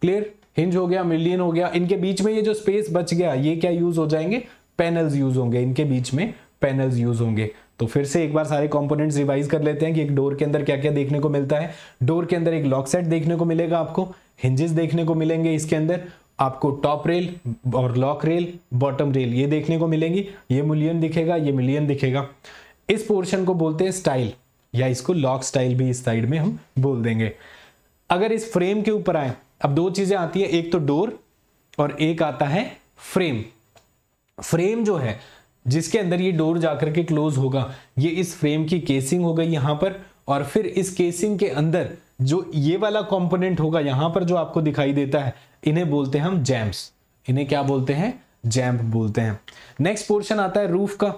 क्लियर हिंज हो गया मिलियन हो गया इनके बीच में ये जो स्पेस बच गया ये क्या यूज हो जाएंगे पैनल्स यूज होंगे इनके बीच में पैनल्स यूज होंगे तो फिर से एक बार सारे कंपोनेंट्स रिवाइज कर लेते हैं कि एक डोर के अंदर क्या क्या देखने को मिलता है डोर के अंदर एक लॉक सेट देखने को मिलेगा आपको हिंजेस देखने को मिलेंगे इसके अंदर आपको टॉप रेल और लॉक रेल बॉटम रेल ये देखने को मिलेंगी ये मिलियन दिखेगा ये मिलियन दिखेगा इस पोर्शन को बोलते हैं स्टाइल या इसको लॉक स्टाइल भी इस साइड में हम बोल देंगे अगर इस फ्रेम के ऊपर आए अब दो चीजें आती है एक तो डोर और एक आता है फ्रेम फ्रेम जो है जिसके अंदर ये डोर जाकर के क्लोज होगा ये इस फ्रेम की केसिंग हो गई यहां पर और फिर इस केसिंग के अंदर जो ये वाला कंपोनेंट होगा यहां पर जो आपको दिखाई देता है इन्हें बोलते हैं हम जैम्स इन्हें क्या बोलते हैं जैम्प बोलते हैं नेक्स्ट पोर्शन आता है रूफ का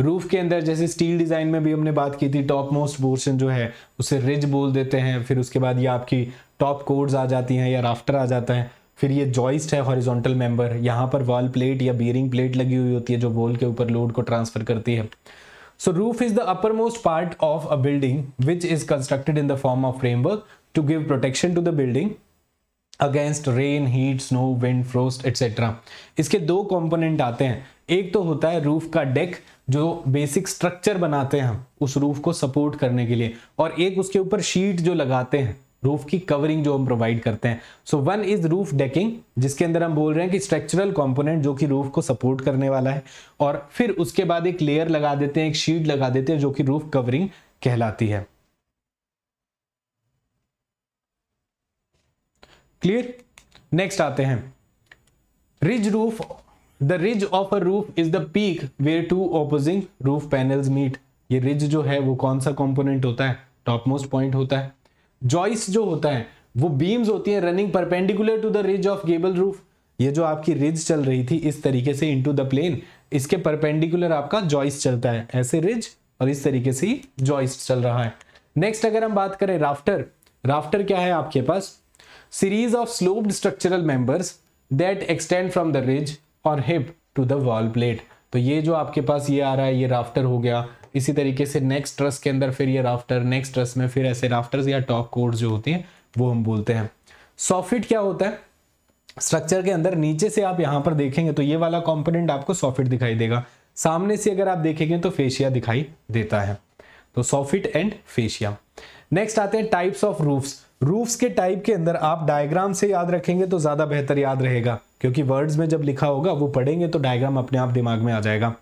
रूफ के अंदर जैसे स्टील डिज़ाइन में भी हमने बात की थी टॉप मोस्ट पोर्शन जो है उसे रिज बोल देते हैं फिर उसके बाद ये आपकी टॉप कोड्स आ जाती हैं या राफ्टर आ जाता है फिर ये जॉइस्ट है हॉरिजॉन्टल मेंबर यहाँ पर वॉल प्लेट या बियरिंग प्लेट लगी हुई होती है जो वॉल के ऊपर लोड को ट्रांसफर करती है so roof is the uppermost part of a building which is constructed in the form of framework to give protection to the building against rain heat snow wind frost etcetera इसके दो component आते हैं एक तो होता है roof का deck जो बेसिक स्ट्रक्चर बनाते हैं हम उस रूफ को सपोर्ट करने के लिए और एक उसके ऊपर शीट जो लगाते हैं रूफ की कवरिंग जो हम प्रोवाइड करते हैं so one is roof decking जिसके अंदर हम बोल रहे हैं कि स्ट्रक्चरल कंपोनेंट जो कि रूफ को सपोर्ट करने वाला है और फिर उसके बाद एक लेयर लगा देते हैं एक शीट लगा देते हैं जो कि रूफ कवरिंग कहलाती है क्लियर नेक्स्ट आते हैं ridge roof the ridge of a roof is the peak where two opposing roof panels meet ये रिज जो है वो कौन सा कंपोनेंट होता है टॉप मोस्ट पॉइंट होता है जॉइस जो होता है वो बीम्स होती है running perpendicular to the ridge of gable roof ये जो आपकी रिज चल रही थी इस तरीके से इनटू द प्लेन इसके परपेंडिकुलर आपका जॉइस चलता है ऐसे रिज और इस तरीके से जॉइस चल रहा है नेक्स्ट अगर हम बात करें राफ्टर राफ्टर क्या है आपके पास series of sloped structural members that extend from the ridge or hip to the wall plate तो ये जो आपके पास ये आ रहा है ये राफ्टर हो गया इसी तरीके से नेक्स्ट ट्रस के अंदर फिर ये राफ्टर नेक्स्ट ट्रस में फिर ऐसे राफ्टर्स या टॉप कोर्ड जो होती हैं वो हम बोलते हैं सॉफिट क्या होता है स्ट्रक्चर के अंदर नीचे से आप यहां पर देखेंगे तो ये वाला कॉम्पोनेंट आपको सॉफिट दिखाई देगा सामने से अगर आप देखेंगे तो फेशिया दिखाई देता है तो सॉफिट एंड फेशिया नेक्स्ट आते हैं टाइप्स ऑफ रूफ्स रूफ्स के टाइप के अंदर आप डायग्राम से याद रखेंगे तो ज़्यादा बेहतर याद रहेगा क्योंकि वर्ड्स में जब लिखा होगा वो पढ़ेंगे तो डायग्राम अपने आप दिमाग में आ जाएगा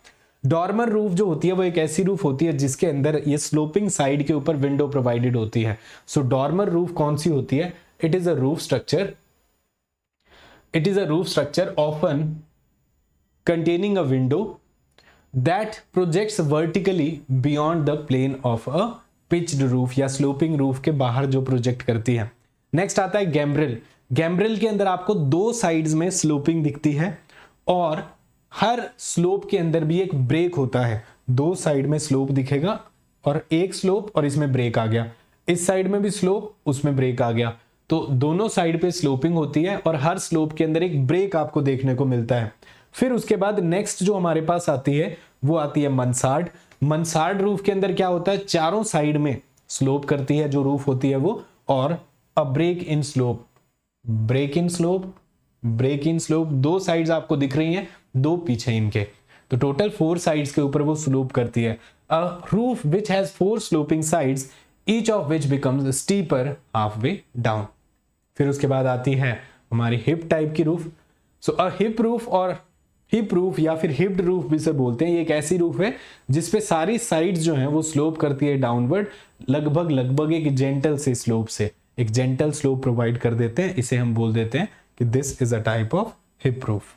डॉर्मर रूफ जो होती है वो एक ऐसी रूफ होती है जिसके अंदर ये स्लोपिंग साइड के ऊपर विंडो प्रोवाइडेड होती है सो डॉर्मर रूफ कौन सी होती है it is a roof structure it is a roof structure often containing a window that projects vertically beyond the plane of a pitched roof या स्लोपिंग रूफ के बाहर जो प्रोजेक्ट करती है नेक्स्ट आता है गैम्ब्रिल गैम्ब्रिल के अंदर आपको दो साइड्स में स्लोपिंग दिखती है और हर स्लोप के अंदर भी एक ब्रेक होता है दो साइड में स्लोप दिखेगा और एक स्लोप और इसमें ब्रेक आ गया इस साइड में भी स्लोप उसमें ब्रेक आ गया तो दोनों साइड पे स्लोपिंग होती है और हर स्लोप के अंदर एक ब्रेक आपको देखने को मिलता है फिर उसके बाद नेक्स्ट जो हमारे पास आती है वो आती है मनसाड मनसार्ड रूफ के अंदर क्या होता है चारों साइड में स्लोप करती है जो रूफ होती है वो और a break in slope break in slope break in slope दो साइड्स आपको दिख रही हैं दो पीछे इनके तो टोटल फोर साइड्स के ऊपर वो स्लोप करती है a roof which has four sloping sides each of which becomes steeper halfway down फिर उसके बाद आती है हमारी हिप टाइप की roof so a hip roof और हिप रूफ या फिर हिप्ड रूफ भी से बोलते हैं ये एक ऐसी रूफ है जिसपे सारी साइड्स जो है वो स्लोप करती है डाउनवर्ड लगभग लगभग एक जेंटल से स्लोप से एक जेंटल स्लोप प्रोवाइड कर देते हैं इसे हम बोल देते हैं कि this is a type of hip roof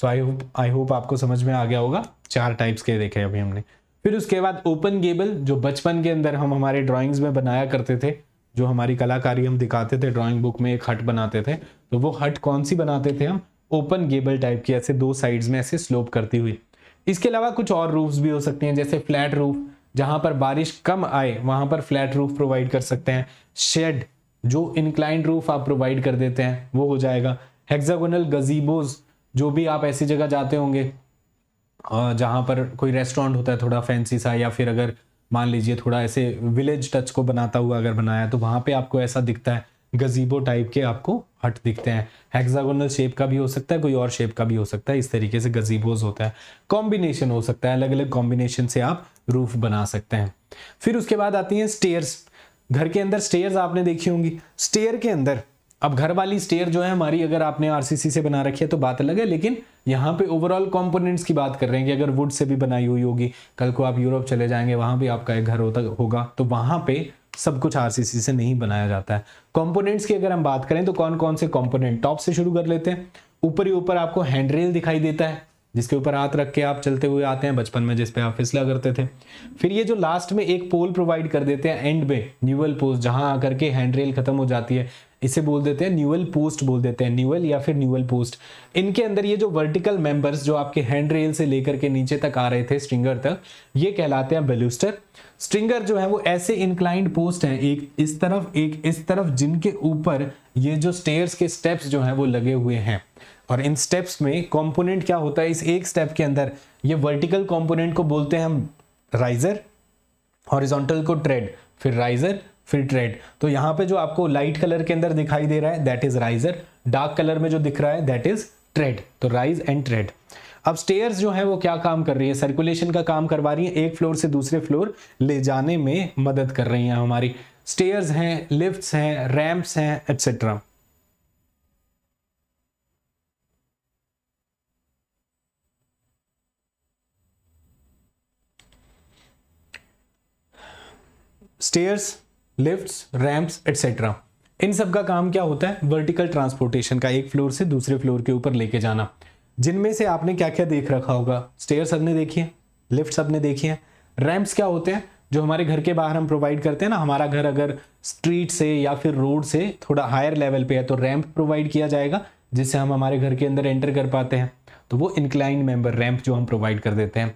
so I hope I hope आपको समझ में आ गया होगा चार टाइप्स के देखे अभी हमने फिर उसके बाद ओपन गेबल जो बचपन के अंदर हम हमारे ड्राइंग्स में बनाया करते थे जो हमारी कलाकारी हम दिखाते थे ड्राइंग बुक में एक हट बनाते थे तो वो हट कौन सी बनाते थे हम ओपन गेबल टाइप की ऐसे दो साइड्स में ऐसे स्लोप करती हुई इसके अलावा कुछ और रूफ्स भी हो सकते हैं जैसे फ्लैट रूफ जहां पर बारिश कम आए वहां पर फ्लैट रूफ प्रोवाइड कर सकते हैं शेड जो इनक्लाइंड रूफ आप प्रोवाइड कर देते हैं वो हो जाएगा हेक्सागोनल गजीबोज जो भी आप ऐसी जगह जाते होंगे जहां पर कोई रेस्टोरेंट होता है थोड़ा फैंसी सा या फिर अगर मान लीजिए थोड़ा ऐसे विलेज टच को बनाता हुआ अगर बनाया तो वहां पे आपको ऐसा दिखता है गजीबो टाइप के आपको हट दिखते हैं हेक्सागोनल शेप का भी हो सकता है कोई और शेप का भी हो सकता है इस तरीके से गजीबोज होता है कॉम्बिनेशन हो सकता है अलग अलग कॉम्बिनेशन से आप रूफ बना सकते हैं फिर उसके बाद आती हैं स्टेयर्स घर के अंदर स्टेयर्स आपने देखी होंगी स्टेयर के अंदर अब घर वाली स्टेयर जो है हमारी अगर आपने आरसीसी से बना रखी है तो बात अलग है लेकिन यहाँ पे ओवरऑल कंपोनेंट्स की बात कर रहे हैं कि अगर वुड से भी बनाई हुई होगी कल को आप यूरोप चले जाएंगे वहां भी आपका एक घर होता होगा तो वहां पे सब कुछ आरसीसी से नहीं बनाया जाता है कंपोनेंट्स की अगर हम बात करें तो कौन कौन से कंपोनेंट टॉप से शुरू कर लेते हैं ऊपर ही ऊपर आपको हैंड रेल दिखाई देता है जिसके ऊपर हाथ रख के आप चलते हुए आते हैं बचपन में जिसपे आप फिसला करते थे फिर ये जो लास्ट में एक पोल प्रोवाइड कर देते हैं एंड में न्यूअल पोस्ट जहां आकर के हैंड रेल खत्म हो जाती है इसे बोल देते हैं न्यूअल पोस्ट बोल देते हैं न्यूअल या फिर न्यूअल पोस्ट इनके अंदर ये जो वर्टिकल मेंबर्स जो आपके हैंड रेल से लेकर के नीचे तक आ रहे थे स्ट्रिंगर तक ये कहलाते हैं बेलूस्टर स्ट्रिंगर जो है वो ऐसे इंक्लाइंड पोस्ट हैं एक इस तरफ एक इस तरफ जिनके ऊपर ये जो स्टेयर्स के स्टेप्स जो हैं वो लगे हुए हैं और इन स्टेप्स में कंपोनेंट क्या होता है इस एक स्टेप के अंदर ये वर्टिकल कंपोनेंट को बोलते हैं हम राइजर हॉरिजॉन्टल को ट्रेड फिर राइजर फिर ट्रेड तो यहाँ पे जो आपको लाइट कलर के अंदर दिखाई दे रहा है that is riser dark colour में जो दिख रहा है दैट इज ट्रेड तो राइज एंड ट्रेड अब स्टेयर्स जो है वो क्या काम कर रही है सर्कुलेशन का काम करवा रही है एक फ्लोर से दूसरे फ्लोर ले जाने में मदद कर रही हैं हमारी स्टेयर्स हैं लिफ्ट्स हैं रैंप्स हैं etcetera stairs lifts ramps etcetera इन सब का काम क्या होता है वर्टिकल ट्रांसपोर्टेशन का एक फ्लोर से दूसरे फ्लोर के ऊपर लेके जाना जिनमें से आपने क्या क्या देख रखा होगा स्टेयर सबने देखी है लिफ्ट सबने देखी है रैम्प्स क्या होते हैं जो हमारे घर के बाहर हम प्रोवाइड करते हैं ना हमारा घर अगर स्ट्रीट से या फिर रोड से थोड़ा हायर लेवल पे है तो रैंप प्रोवाइड किया जाएगा जिससे हम हमारे घर के अंदर एंटर कर पाते हैं तो वो इंक्लाइन मेंबर रैंप जो हम प्रोवाइड कर देते हैं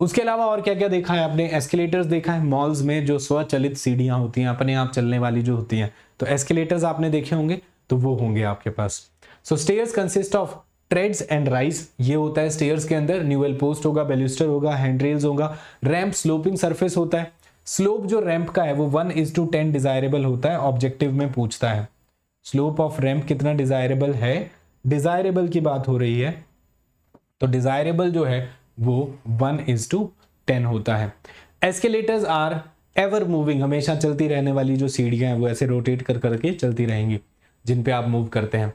उसके अलावा और क्या क्या देखा है आपने एस्केलेटर्स देखा है मॉल्स में जो स्वचलित सीढ़ियाँ होती हैं अपने आप चलने वाली जो होती हैं तो एस्केलेटर्स आपने देखे होंगे तो वो होंगे आपके पास so stairs consist of treads and rise ये होता है स्टेयर्स के अंदर न्यूएल पोस्ट होगा बेल्यूस्टर होगा हैंडरेल्स होगा रैम्प स्लोपिंग सरफेस होता है स्लोप जो रैम्प का है वो one is to ten desirable होता है ऑब्जेक्टिव में पूछता है स्लोप ऑफ रैम्प कितना डिजायरेबल है डिजायरेबल की बात हो रही है तो डिजायरेबल जो है वो वन इज टू टेन होता है एस्केलेटर्स आर एवर मूविंग हमेशा चलती रहने वाली जो सीढ़ियां हैं वो ऐसे रोटेट कर करके चलती रहेंगी जिन पे आप मूव करते हैं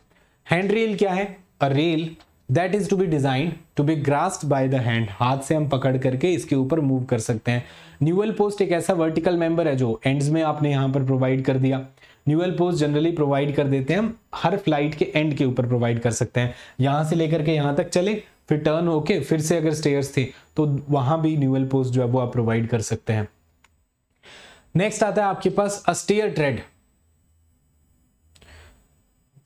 हैंड रेल क्या है a rail that is to be design to be grasped by the hand हाथ से हम पकड़ करके इसके ऊपर मूव कर सकते हैं न्यूएल पोस्ट एक ऐसा वर्टिकल मेंबर है जो एंड्स में आपने यहाँ पर प्रोवाइड कर दिया न्यूएल पोस्ट जनरली प्रोवाइड कर देते हैं हम हर फ्लाइट के एंड के ऊपर प्रोवाइड कर सकते हैं यहाँ से लेकर के यहाँ तक चले फिर टर्न होके फिर से अगर स्टेयर्स थे तो वहां भी न्यूएल पोस्ट जो है वो आप प्रोवाइड कर सकते हैं नेक्स्ट आता है आपके पास अस्टेयर ट्रेड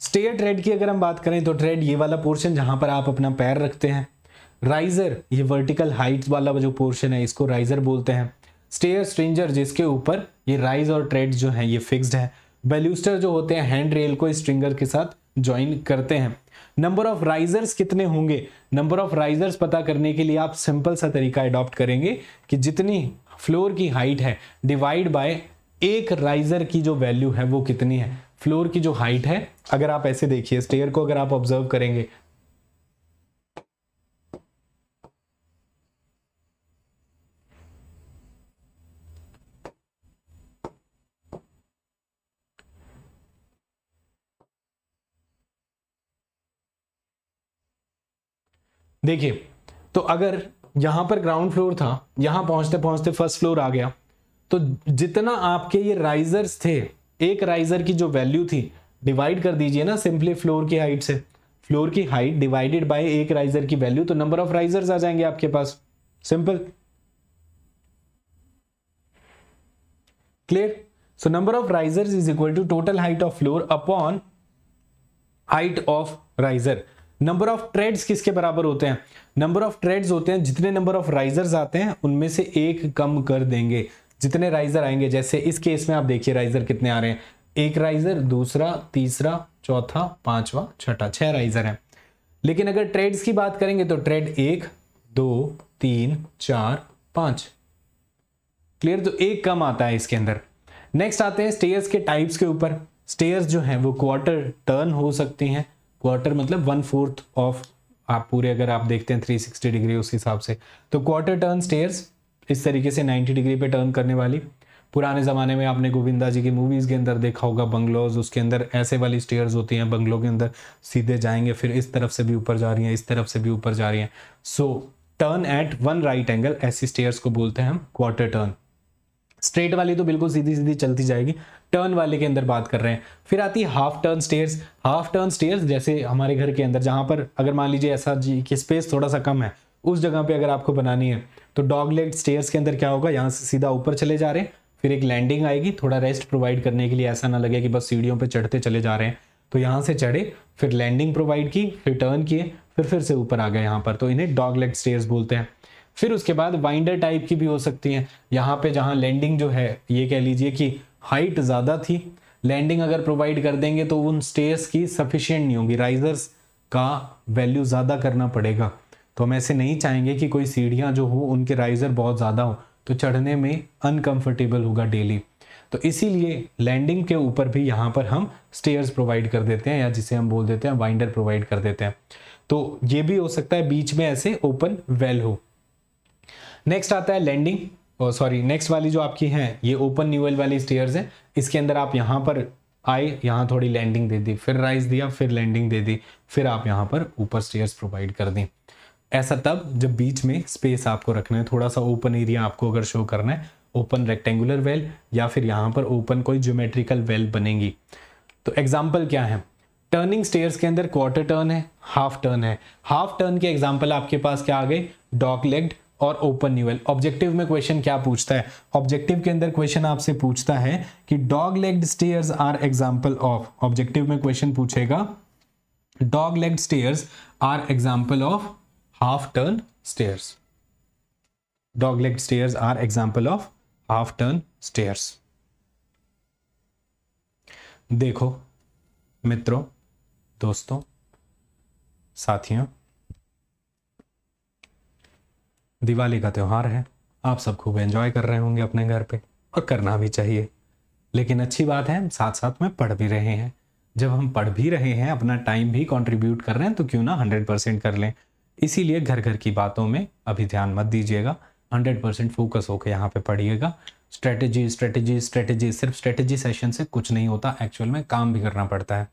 स्टेयर ट्रेड की अगर हम बात करें तो ट्रेड ये वाला पोर्शन जहां पर आप अपना पैर रखते हैं राइजर ये वर्टिकल हाइट वाला जो पोर्शन है इसको राइजर बोलते हैं स्टेयर स्ट्रेंजर जिसके ऊपर ये राइज और ट्रेड जो है ये फिक्स्ड है बेल्यूस्टर जो होते हैं हैंड रेल को स्ट्रिंगर के साथ ज्वाइन करते हैं नंबर ऑफ राइजर्स कितने होंगे नंबर ऑफ राइजर्स पता करने के लिए आप सिंपल सा तरीका अडॉप्ट करेंगे कि जितनी फ्लोर की हाइट है डिवाइड बाय एक राइजर की जो वैल्यू है वो कितनी है फ्लोर की जो हाइट है अगर आप ऐसे देखिए स्टेयर को अगर आप ऑब्जर्व करेंगे देखिए तो अगर यहां पर ग्राउंड फ्लोर था यहां पहुंचते पहुंचते फर्स्ट फ्लोर आ गया तो जितना आपके ये राइजर्स थे एक राइजर की जो वैल्यू थी डिवाइड कर दीजिए ना सिंपली फ्लोर की हाइट से फ्लोर की हाइट डिवाइडेड बाय एक राइजर की वैल्यू तो नंबर ऑफ राइजर्स आ जाएंगे आपके पास simple clear so number of risers is equal to total height of floor upon height of riser number of treads किसके बराबर होते हैं नंबर ऑफ ट्रेड्स होते हैं जितने नंबर ऑफ राइजर्स आते हैं उनमें से एक कम कर देंगे जितने राइजर आएंगे जैसे इस केस में आप देखिए राइजर कितने आ रहे हैं एक राइजर दूसरा तीसरा चौथा पांचवा छठा छह राइजर हैं लेकिन अगर ट्रेड्स की बात करेंगे तो ट्रेड एक दो तीन चार पांच क्लियर तो एक कम आता है इसके अंदर नेक्स्ट आते हैं स्टेयर्स के टाइप्स के ऊपर स्टेयर्स जो हैं वो क्वार्टर टर्न हो सकती हैं क्वार्टर मतलब वन फोर्थ ऑफ आप पूरे अगर आप देखते हैं 360 डिग्री उस हिसाब से तो क्वार्टर टर्न स्टेयर्स इस तरीके से 90 डिग्री पे टर्न करने वाली पुराने ज़माने में आपने गोविंदा जी की मूवीज़ के अंदर देखा होगा बंगलोज उसके अंदर ऐसे वाली स्टेयर्स होती हैं बंगलों के अंदर सीधे जाएंगे फिर इस तरफ से भी ऊपर जा रही हैं इस तरफ से भी ऊपर जा रही हैं so turn at one right angle ऐसी स्टेयर्स को बोलते हैं हम क्वार्टर टर्न स्ट्रेट वाली तो बिल्कुल सीधी सीधी चलती जाएगी टर्न वाले के अंदर बात कर रहे हैं फिर आती है half turn stairs half turn stairs जैसे हमारे घर के अंदर जहाँ पर अगर मान लीजिए ऐसा जी कि स्पेस थोड़ा सा कम है उस जगह पे अगर आपको बनानी है तो डॉग लेग स्टेयर्स के अंदर क्या होगा यहाँ से सीधा ऊपर चले जा रहे हैं फिर एक लैंडिंग आएगी थोड़ा रेस्ट प्रोवाइड करने के लिए ऐसा ना लगे कि बस सीढ़ियों पर चढ़ते चले जा रहे हैं तो यहाँ से चढ़े फिर लैंडिंग प्रोवाइड की फिर टर्न किए फिर फिर से ऊपर आ गए यहाँ पर तो इन्हें डॉग लेग स्टेयर्स बोलते हैं फिर उसके बाद वाइंडर टाइप की भी हो सकती है यहाँ पे जहाँ लैंडिंग जो है ये कह लीजिए कि हाइट ज़्यादा थी लैंडिंग अगर प्रोवाइड कर देंगे तो उन स्टेयर्स की सफिशियंट नहीं होगी राइजर्स का वैल्यू ज़्यादा करना पड़ेगा तो हम ऐसे नहीं चाहेंगे कि कोई सीढ़ियाँ जो हो उनके राइज़र बहुत ज़्यादा हो तो चढ़ने में अनकम्फर्टेबल होगा डेली तो इसीलिए लैंडिंग के ऊपर भी यहाँ पर हम स्टेयर्स प्रोवाइड कर देते हैं या जिसे हम बोल देते हैं वाइंडर प्रोवाइड कर देते हैं तो ये भी हो सकता है बीच में ऐसे ओपन वेल हो नेक्स्ट आता है लैंडिंग सॉरी नेक्स्ट वाली जो आपकी है ये ओपन न्यूवेल वाली स्टेयर्स हैं इसके अंदर आप यहाँ पर आए यहाँ थोड़ी लैंडिंग दे दी फिर राइज दिया फिर लैंडिंग दे दी फिर आप यहाँ पर ऊपर स्टेयर्स प्रोवाइड कर दें ऐसा तब जब बीच में स्पेस आपको रखना है थोड़ा सा ओपन एरिया आपको अगर शो करना है ओपन रेक्टेंगुलर वेल या फिर यहाँ पर ओपन कोई ज्योमेट्रिकल वेल बनेगी तो एग्जाम्पल क्या है टर्निंग स्टेयर्स के अंदर क्वार्टर टर्न है हाफ टर्न है हाफ टर्न के एग्जाम्पल आपके पास क्या आ गए डॉग लेग्ड और ओपन न्यूएल ऑब्जेक्टिव में क्वेश्चन क्या पूछता है ऑब्जेक्टिव के अंदर क्वेश्चन आपसे पूछता है कि dog legged stairs are example of objective में क्वेश्चन पूछेगा dog legged stairs are example of half turn stairs. Dog-legged stairs are example of half turn stairs. देखो मित्रों दोस्तों साथियों दिवाली का त्यौहार है आप सब खूब एंजॉय कर रहे होंगे अपने घर पे और करना भी चाहिए लेकिन अच्छी बात है हम साथ साथ में पढ़ भी रहे हैं जब हम पढ़ भी रहे हैं अपना टाइम भी कंट्रीब्यूट कर रहे हैं तो क्यों ना हंड्रेड परसेंट कर लें इसीलिए घर घर की बातों में अभी ध्यान मत दीजिएगा हंड्रेड परसेंट फोकस होकर यहाँ पे पढ़िएगा स्ट्रेटजी स्ट्रेटेजी स्ट्रेटेजी सिर्फ स्ट्रेटजी सेशन से कुछ नहीं होता एक्चुअल में काम भी करना पड़ता है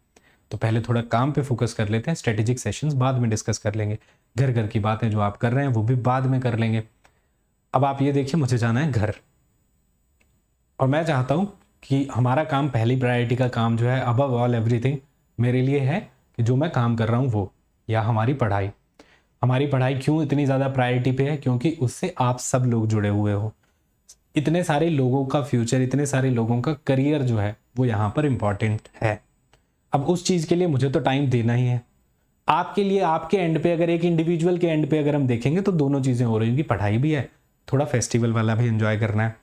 तो पहले थोड़ा काम पे फोकस कर लेते हैं स्ट्रेटेजिक सेशन बाद में डिस्कस कर लेंगे घर घर की बातें जो आप कर रहे हैं वो भी बाद में कर लेंगे अब आप ये देखिए मुझे जाना है घर और मैं चाहता हूँ कि हमारा काम पहली प्रायोरिटी का काम जो है अबव ऑल एवरीथिंग मेरे लिए है कि जो मैं काम कर रहा हूँ वो या हमारी पढ़ाई हमारी पढ़ाई क्यों इतनी ज़्यादा प्रायोरिटी पे है क्योंकि उससे आप सब लोग जुड़े हुए हो इतने सारे लोगों का फ्यूचर इतने सारे लोगों का करियर जो है वो यहाँ पर इम्पॉर्टेंट है अब उस चीज़ के लिए मुझे तो टाइम देना ही है आपके लिए आपके एंड पे अगर एक इंडिविजुअल के एंड पे अगर हम देखेंगे तो दोनों चीज़ें हो रही होंगी पढ़ाई भी है थोड़ा फेस्टिवल वाला भी इन्जॉय करना है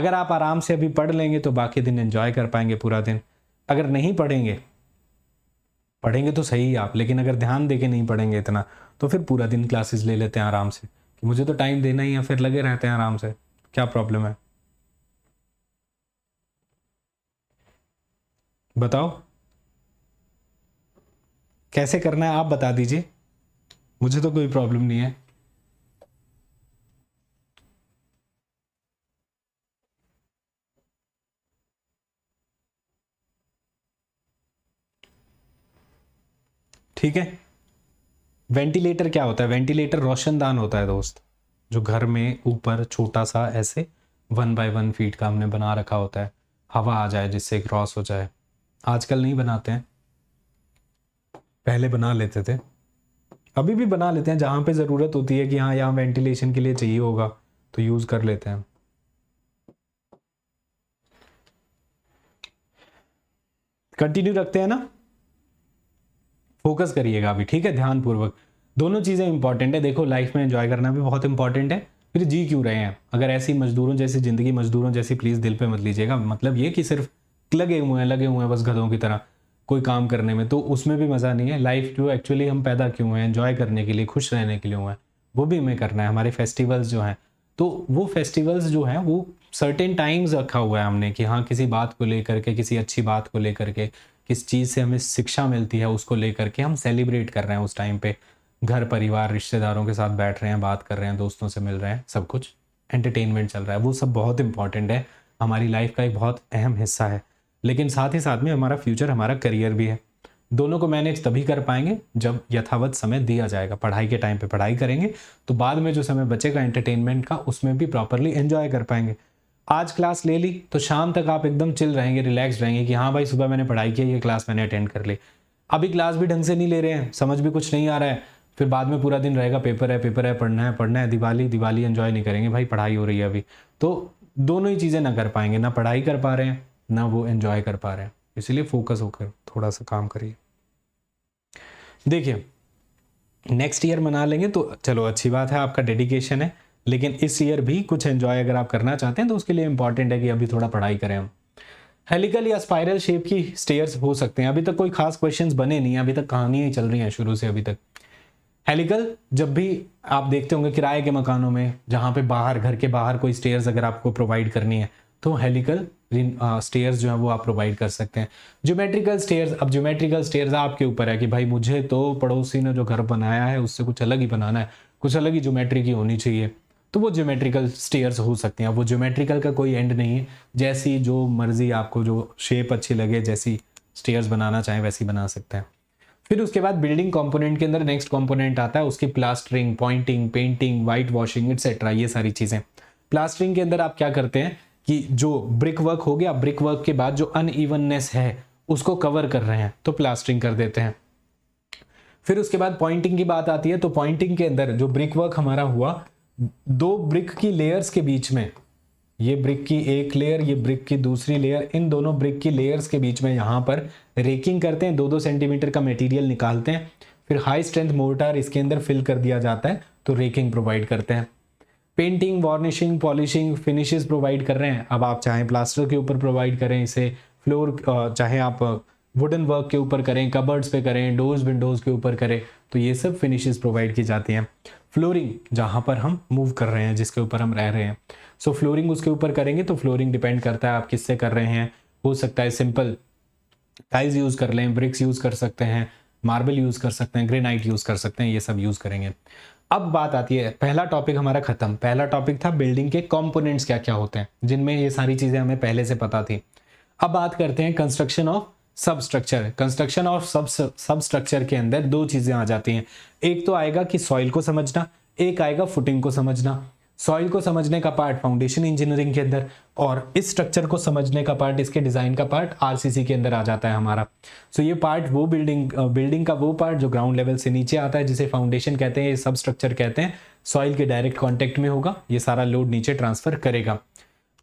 अगर आप आराम से अभी पढ़ लेंगे तो बाकी दिन इन्जॉय कर पाएंगे पूरा दिन अगर नहीं पढ़ेंगे पढ़ेंगे तो सही आप लेकिन अगर ध्यान दे के नहीं पढ़ेंगे इतना तो फिर पूरा दिन क्लासेस ले लेते हैं आराम से कि मुझे तो टाइम देना ही है फिर लगे रहते हैं आराम से क्या प्रॉब्लम है बताओ कैसे करना है आप बता दीजिए मुझे तो कोई प्रॉब्लम नहीं है ठीक है वेंटिलेटर क्या होता है वेंटिलेटर रोशनदान होता है दोस्त जो घर में ऊपर छोटा सा ऐसे वन बाय वन फीट का हमने बना रखा होता है हवा आ जाए जिससे क्रॉस हो जाए आजकल नहीं बनाते हैं पहले बना लेते थे अभी भी बना लेते हैं जहाँ पे ज़रूरत होती है कि हाँ यहाँ वेंटिलेशन के लिए चाहिए होगा तो यूज़ कर लेते हैं कंटिन्यू रखते हैं ना फोकस करिएगा अभी ठीक है ध्यानपूर्वक दोनों चीज़ें इंपॉर्टेंट है देखो लाइफ में इन्जॉय करना भी बहुत इंपॉर्टेंट है फिर जी क्यों रहे हैं अगर ऐसी मजदूरों जैसी ज़िंदगी मजदूरों जैसी प्लीज़ दिल पे मत लीजिएगा मतलब ये कि सिर्फ लगे हुए हैं लगे हुए हैं बस गधों की तरह कोई काम करने में तो उसमें भी मज़ा नहीं है लाइफ जो एक्चुअली हम पैदा क्यों हुए हैं इन्जॉय करने के लिए खुश रहने के लिए हुए हैं वो भी हमें करना है हमारे फेस्टिवल्स जो हैं तो वो फेस्टिवल्स जो हैं वो सर्टेन टाइम्स रखा हुआ है हमने कि हाँ किसी बात को लेकर के किसी अच्छी बात को लेकर के किस चीज़ से हमें शिक्षा मिलती है उसको लेकर के हम सेलिब्रेट कर रहे हैं उस टाइम पे घर परिवार रिश्तेदारों के साथ बैठ रहे हैं बात कर रहे हैं दोस्तों से मिल रहे हैं सब कुछ एंटरटेनमेंट चल रहा है वो सब बहुत इंपॉर्टेंट है हमारी लाइफ का एक बहुत अहम हिस्सा है लेकिन साथ ही साथ में हमारा फ्यूचर हमारा करियर भी है दोनों को मैनेज तभी कर पाएंगे जब यथावत समय दिया जाएगा पढ़ाई के टाइम पे पढ़ाई करेंगे तो बाद में जो समय बचेगा एंटरटेनमेंट का उसमें भी प्रॉपरली एंजॉय कर पाएंगे आज क्लास ले ली तो शाम तक आप एकदम चिल रहेंगे रिलैक्स रहेंगे कि हाँ भाई सुबह मैंने पढ़ाई की ये क्लास मैंने अटेंड कर ली अभी क्लास भी ढंग से नहीं ले रहे हैं समझ भी कुछ नहीं आ रहा है फिर बाद में पूरा दिन रहेगा पेपर है पेपर है पढ़ना है पढ़ना है दिवाली दिवाली एंजॉय नहीं करेंगे भाई पढ़ाई हो रही है अभी तो दोनों ही चीज़ें ना कर पाएंगे ना पढ़ाई कर पा रहे हैं ना वो एंजॉय कर पा रहे हैं इसीलिए फोकस होकर थोड़ा सा काम करिए देखिए नेक्स्ट ईयर मना लेंगे तो चलो अच्छी बात है आपका डेडिकेशन है लेकिन इस ईयर भी कुछ एंजॉय अगर आप करना चाहते हैं तो उसके लिए इंपॉर्टेंट है कि अभी थोड़ा पढ़ाई करें हम हेलिकल या स्पाइरल शेप की स्टेयर्स हो सकते हैं अभी तक कोई खास क्वेश्चन बने नहीं अभी तक कहानियां ही चल रही हैं शुरू से अभी तक हेलिकल जब भी आप देखते होंगे किराए के मकानों में जहां पे बाहर घर के बाहर कोई स्टेयर्स अगर आपको प्रोवाइड करनी है तो हेलिकल स्टेयर्स जो है वो आप प्रोवाइड कर सकते हैं ज्योमेट्रिकल स्टेयर्स अब ज्योमेट्रिकल स्टेयर्स आपके ऊपर है कि भाई मुझे तो पड़ोसी ने जो घर बनाया है उससे कुछ अलग ही बनाना है कुछ अलग ही ज्योमेट्री की होनी चाहिए तो वो ज्योमेट्रिकल स्टेयर्स हो सकते हैं वो ज्योमेट्रिकल का कोई एंड नहीं है जैसी जो मर्जी आपको जो शेप अच्छी लगे जैसी स्टेयर्स बनाना चाहें वैसी बना सकते हैं फिर उसके बाद बिल्डिंग कंपोनेंट के अंदर नेक्स्ट कंपोनेंट आता है उसकी plastering pointing painting whitewashing etcetera ये सारी चीज़ें प्लास्टरिंग के अंदर आप क्या करते हैं कि जो ब्रिक वर्क हो गया ब्रिक वर्क के बाद जो अनइवननेस है उसको कवर कर रहे हैं तो प्लास्टरिंग कर देते हैं फिर उसके बाद पॉइंटिंग की बात आती है तो पॉइंटिंग के अंदर जो ब्रिक वर्क हमारा हुआ दो ब्रिक की लेयर्स के बीच में ये ब्रिक की एक लेयर ये ब्रिक की दूसरी लेयर इन दोनों ब्रिक की लेयर्स के बीच में यहाँ पर रेकिंग करते हैं दो दो सेंटीमीटर का मटेरियल निकालते हैं फिर हाई स्ट्रेंथ मोर्टार इसके अंदर फिल कर दिया जाता है तो रेकिंग प्रोवाइड करते हैं painting varnishing polishing finishes provide कर रहे हैं अब आप चाहें प्लास्टर के ऊपर प्रोवाइड करें इसे फ्लोर चाहे आप वुडन वर्क के ऊपर करें कबर्ड्स पे करें डोर्स विंडोज़ के ऊपर करें तो ये सब फिनिशेस प्रोवाइड की जाती हैं फ्लोरिंग जहाँ पर हम मूव कर रहे हैं जिसके ऊपर हम रह रहे हैं सो so, फ्लोरिंग उसके ऊपर करेंगे तो फ्लोरिंग डिपेंड करता है आप किससे कर रहे हैं हो सकता है सिंपल टाइल्स यूज़ कर लें ब्रिक्स यूज़ कर सकते हैं मार्बल यूज़ कर सकते हैं ग्रेनाइट यूज़ कर सकते हैं ये सब यूज़ करेंगे अब बात आती है पहला टॉपिक हमारा ख़त्म पहला टॉपिक था बिल्डिंग के कंपोनेंट्स क्या क्या होते हैं जिनमें ये सारी चीज़ें हमें पहले से पता थी अब बात करते हैं construction of substructure construction और सब सब स्ट्रक्चर के अंदर दो चीज़ें आ जाती हैं एक तो आएगा कि सॉइल को समझना एक आएगा फुटिंग को समझना सॉइल को समझने का पार्ट फाउंडेशन इंजीनियरिंग के अंदर और इस स्ट्रक्चर को समझने का पार्ट इसके डिज़ाइन का पार्ट आरसीसी के अंदर आ जाता है हमारा सो so ये पार्ट वो बिल्डिंग बिल्डिंग का वो पार्ट जो ग्राउंड लेवल से नीचे आता है जिसे फाउंडेशन कहते हैं ये सब स्ट्रक्चर कहते हैं सॉइल के डायरेक्ट कॉन्टेक्ट में होगा ये सारा लोड नीचे ट्रांसफर करेगा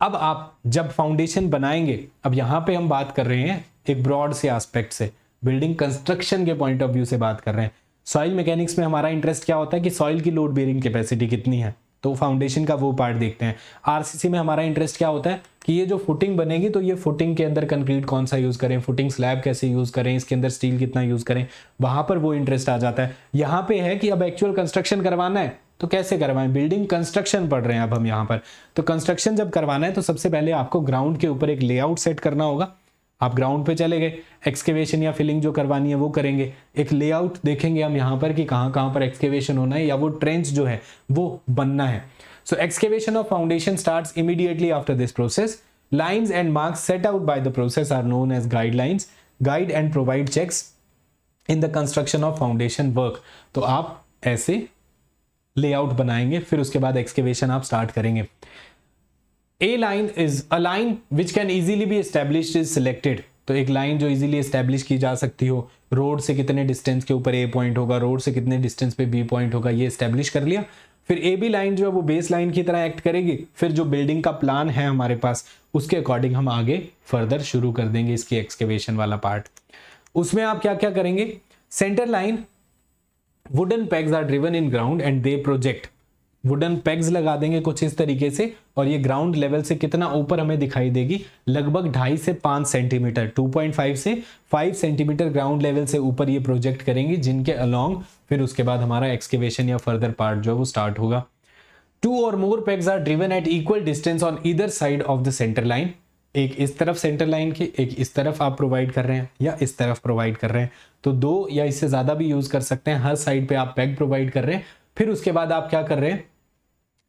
अब आप जब फाउंडेशन बनाएंगे अब यहाँ पे हम बात कर रहे हैं एक ब्रॉड से आस्पेक्ट से बिल्डिंग कंस्ट्रक्शन के पॉइंट ऑफ व्यू से बात कर रहे हैं सॉइल मैकेनिक्स में हमारा इंटरेस्ट क्या होता है कि सॉइल की लोड बेरिंग कैपेसिटी कितनी है तो फाउंडेशन का वो पार्ट देखते हैं आरसीसी में हमारा इंटरेस्ट क्या होता है कि ये जो फुटिंग बनेगी तो ये फुटिंग के अंदर कंक्रीट कौन सा यूज़ करें फुटिंग स्लैब कैसे यूज़ करें इसके अंदर स्टील कितना यूज़ करें वहाँ पर वो इंटरेस्ट आ जाता है यहाँ पे है कि अब एक्चुअल कंस्ट्रक्शन करवाना है तो कैसे करवाएं बिल्डिंग कंस्ट्रक्शन पढ़ रहे हैं अब हम यहाँ पर तो कंस्ट्रक्शन जब करवाना है तो सबसे पहले आपको ग्राउंड के ऊपर एक लेआउट सेट करना होगा आप ग्राउंड पे चले गए एक्सकेवेशन या फिलिंग जो करवानी है वो करेंगे एक लेआउट देखेंगे हम यहाँ पर कि कहाँ कहाँ पर एक्सकेवेशन होना है या वो ट्रेंच जो है वो बनना है so excavation of foundation start immediately after this process lines and marks set out by the process are known as guidelines guide and provide checks in the construction of foundation work तो आप ऐसे layout बनाएंगे फिर उसके बाद excavation आप start करेंगे a line is a line which can easily be establish is selected तो एक लाइन जो इजीली एस्टेब्लिश की जा सकती हो रोड से कितने डिस्टेंस के ऊपर ए पॉइंट होगा रोड से कितने डिस्टेंस पे बी पॉइंट होगा ये एस्टेब्लिश कर लिया फिर ए बी लाइन जो है वो बेस लाइन की तरह एक्ट करेगी फिर जो बिल्डिंग का प्लान है हमारे पास उसके अकॉर्डिंग हम आगे फर्दर शुरू कर देंगे इसकी एक्सकेवेशन वाला पार्ट उसमें आप क्या क्या करेंगे centre line wooden pegs are driven in ground and they project wooden pegs लगा देंगे कुछ इस तरीके से और ये ग्राउंड लेवल से कितना ऊपर हमें दिखाई देगी लगभग ढाई से पांच सेंटीमीटर 2.5 से 5 सेंटीमीटर ग्राउंड लेवल से ऊपर ये प्रोजेक्ट करेंगे जिनके अलोंग फिर उसके बाद हमारा एक्सकेवेशन या फर्दर पार्ट जो है वो स्टार्ट होगा two or more pegs are driven at equal distance on इधर side of the centre line एक इस तरफ सेंटर लाइन की एक इस तरफ आप प्रोवाइड कर रहे हैं या इस तरफ प्रोवाइड कर रहे हैं तो दो या इससे ज़्यादा भी यूज़ कर सकते हैं हर साइड पे आप पैग प्रोवाइड कर रहे हैं फिर उसके बाद आप क्या कर रहे हैं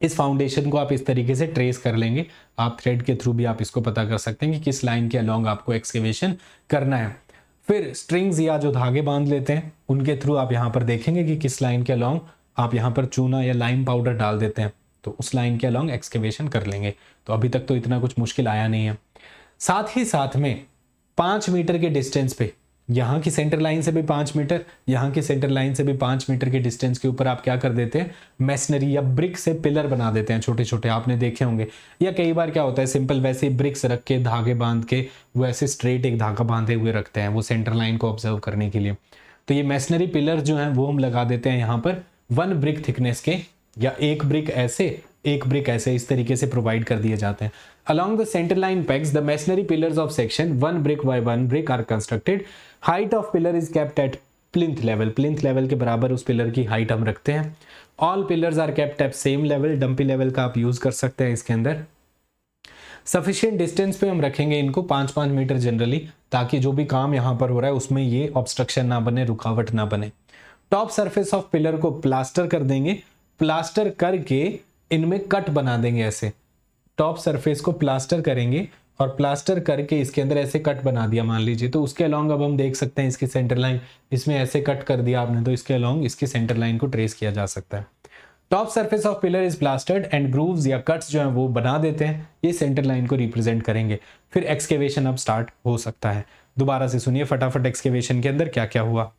इस फाउंडेशन को आप इस तरीके से ट्रेस कर लेंगे आप थ्रेड के थ्रू भी आप इसको पता कर सकते हैं कि किस लाइन के अलॉन्ग आपको एक्सकेवेशन करना है फिर स्ट्रिंग्स या जो धागे बांध लेते हैं उनके थ्रू आप यहाँ पर देखेंगे कि किस लाइन के अलॉन्ग आप यहाँ पर चूना या लाइम पाउडर डाल देते हैं तो उस लाइन के अलॉन्ग एक्सकेवेशन कर लेंगे तो अभी तक तो इतना कुछ मुश्किल आया नहीं है साथ ही साथ में पाँच मीटर के डिस्टेंस पे यहाँ की सेंटर लाइन से भी पाँच मीटर यहाँ की सेंटर लाइन से भी पाँच मीटर के डिस्टेंस के ऊपर आप क्या कर देते हैं मेसनरी या ब्रिक से पिलर बना देते हैं छोटे छोटे आपने देखे होंगे या कई बार क्या होता है सिंपल वैसे ही ब्रिक्स रख के धागे बांध के वो ऐसे स्ट्रेट एक धागा बांधे हुए रखते हैं वो सेंटर लाइन को ऑब्जर्व करने के लिए तो ये मेसनरी पिलर जो है वो हम लगा देते हैं यहाँ पर वन ब्रिक थिकनेस के या एक ब्रिक ऐसे एक ब्रिक ऐसे इस तरीके से प्रोवाइड कर दिए जाते हैं Along the centerline pegs, the masonry pillars of section 1 brick by 1 brick are constructed. Height of pillar is kept at plinth level plinth level के बराबर उस पिलर की हाइट हम रखते हैं all pillars are kept at same level dumpy level का आप use कर सकते हैं इसके अंदर सफिशियंट डिस्टेंस पे हम रखेंगे इनको पांच पांच मीटर जनरली ताकि जो भी काम यहां पर हो रहा है उसमें ये ऑब्स्ट्रक्शन ना बने रुकावट ना बने टॉप सरफेस ऑफ पिलर को प्लास्टर कर देंगे प्लास्टर करके इनमें कट बना देंगे ऐसे टॉप सरफेस को प्लास्टर करेंगे और प्लास्टर करके इसके अंदर ऐसे कट बना दिया मान लीजिए तो उसके अलॉन्ग अब हम देख सकते हैं इसकी सेंटर लाइन इसमें ऐसे कट कर दिया आपने तो इसके अलॉन्ग इसकी सेंटर लाइन को ट्रेस किया जा सकता है top surface of pillar is plastered and grooves या कट्स जो हैं वो बना देते हैं ये सेंटर लाइन को रिप्रेजेंट करेंगे फिर एक्सकेवेशन अब स्टार्ट हो सकता है दोबारा से सुनिए फटाफट एक्सकेवेशन के अंदर क्या क्या हुआ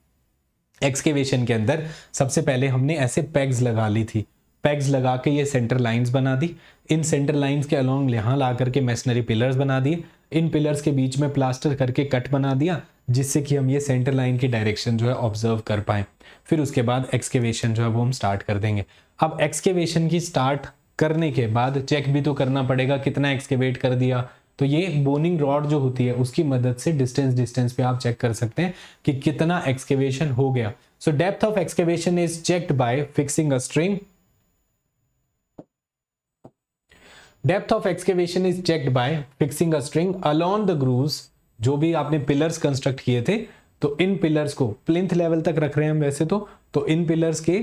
एक्सकेवेशन के अंदर सबसे पहले हमने ऐसे पैग्स लगा ली थी पैग्स लगा के ये सेंटर लाइंस बना दी इन सेंटर लाइंस के अलोंग यहाँ ला करके मेसनरी पिलर्स बना दिए इन पिलर्स के बीच में प्लास्टर करके कट बना दिया जिससे कि हम ये सेंटर लाइन की डायरेक्शन जो है ऑब्जर्व कर पाएँ फिर उसके बाद एक्सकेवेशन जो है वो हम स्टार्ट कर देंगे अब एक्सकेवेशन की स्टार्ट करने के बाद चेक भी तो करना पड़ेगा कितना एक्सकेवेट कर दिया तो ये बोनिंग रॉड जो होती है उसकी मदद से डिस्टेंस डिस्टेंस पे आप चेक कर सकते हैं कि कितना एक्सकेवेशन हो गया so depth of excavation is checked by fixing a string depth of excavation is checked by fixing a string along the grooves जो भी आपने पिलर्स कंस्ट्रक्ट किए थे तो इन पिलर्स को प्लिंथ लेवल तक रख रहे हैं हम वैसे तो तो इन पिलर्स के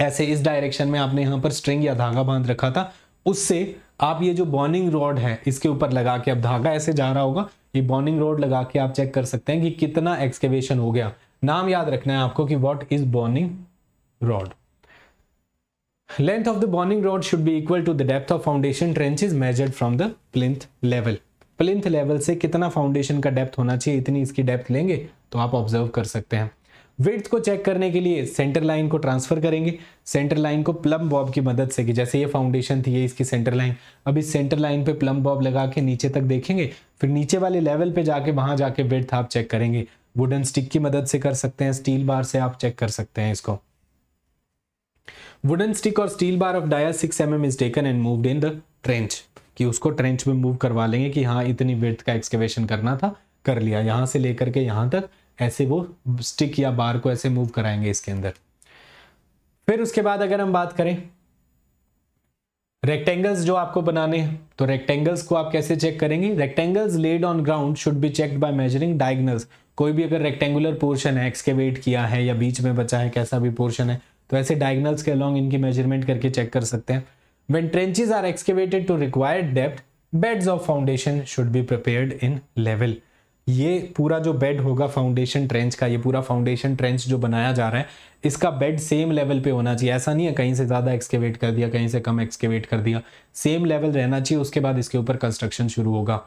ऐसे इस डायरेक्शन में आपने यहां पर स्ट्रिंग या धागा बांध रखा था उससे आप ये जो बॉर्निंग रॉड है इसके ऊपर लगा के अब धागा ऐसे जा रहा होगा ये बॉर्निंग रॉड लगा के आप चेक कर सकते हैं कि कितना एक्सकेवेशन हो गया नाम याद रखना है आपको कि what is boring rod Length of the bonding rod should be equal to the depth of foundation trench is measured from the plinth level. Plinth level से कितना फाउंडेशन का डेप्थ होना चाहिए इतनी इसकी डेप्थ लेंगे तो आप ऑब्जर्व कर सकते हैं विड्थ को चेक करने के लिए सेंटर लाइन को ट्रांसफर करेंगे सेंटर लाइन को प्लम बॉब की मदद से कि जैसे ये फाउंडेशन थी ये इसकी सेंटर लाइन अब इस सेंटर लाइन पे प्लम बॉब लगा के नीचे तक देखेंगे फिर नीचे वाले लेवल पे जाके वहाँ जाके विड्थ आप चेक करेंगे वुडन स्टिक की मदद से कर सकते हैं स्टील बार से आप चेक कर सकते हैं इसको वुडन स्टिक और steel bar of dia six m m is taken and move in the trench कि उसको ट्रेंच में मूव करवा लेंगे कि हाँ इतनी वेथ का एक्सकेवेशन करना था कर लिया यहां से लेकर के यहां तक ऐसे वो स्टिक या बार को ऐसे मूव कराएंगे इसके अंदर फिर उसके बाद अगर हम बात करें रेक्टेंगल्स जो आपको बनाने हैं तो रेक्टेंगल्स को आप कैसे चेक करेंगे rectangles laid on ground should be check by measuring diagonal कोई भी अगर रेक्टेंगुलर पोर्शन है एक्सकेवेट किया है या बीच में बचा है कैसा भी पोर्शन है तो ऐसे डायगनल्स के अलॉन्ग इनकी मेजरमेंट करके चेक कर सकते हैं when trenches are excavated to required depth beds of foundation should be prepared in level ये पूरा जो बेड होगा फाउंडेशन ट्रेंच का ये पूरा फाउंडेशन ट्रेंच जो बनाया जा रहा है इसका बेड सेम लेवल पे होना चाहिए ऐसा नहीं है कहीं से ज़्यादा एक्सकेवेट कर दिया कहीं से कम एक्सकेवेट कर दिया सेम लेवल रहना चाहिए उसके बाद इसके ऊपर कंस्ट्रक्शन शुरू होगा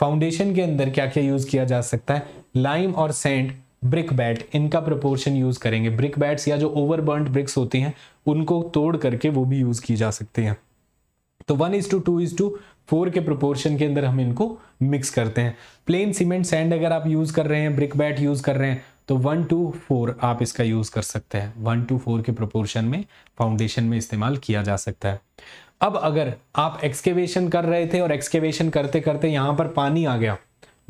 फाउंडेशन के अंदर क्या क्या यूज़ किया जा सकता है लाइम और सेंड ब्रिक बैट इनका प्रपोर्शन यूज़ करेंगे ब्रिक बैट्स या जो ओवरबर्न ब्रिक्स होती हैं उनको तोड़ करके वो भी यूज़ की जा सकती हैं तो one is to two is to four के प्रोपोर्शन के अंदर हम इनको मिक्स करते हैं प्लेन सीमेंट सैंड अगर आप यूज़ कर रहे हैं ब्रिक बैट यूज़ कर रहे हैं तो वन टू फोर आप इसका यूज़ कर सकते हैं वन टू फोर के प्रोपोर्शन में फाउंडेशन में इस्तेमाल किया जा सकता है अब अगर आप एक्सकेवेशन कर रहे थे और एक्सकेवेशन करते करते यहां पर पानी आ गया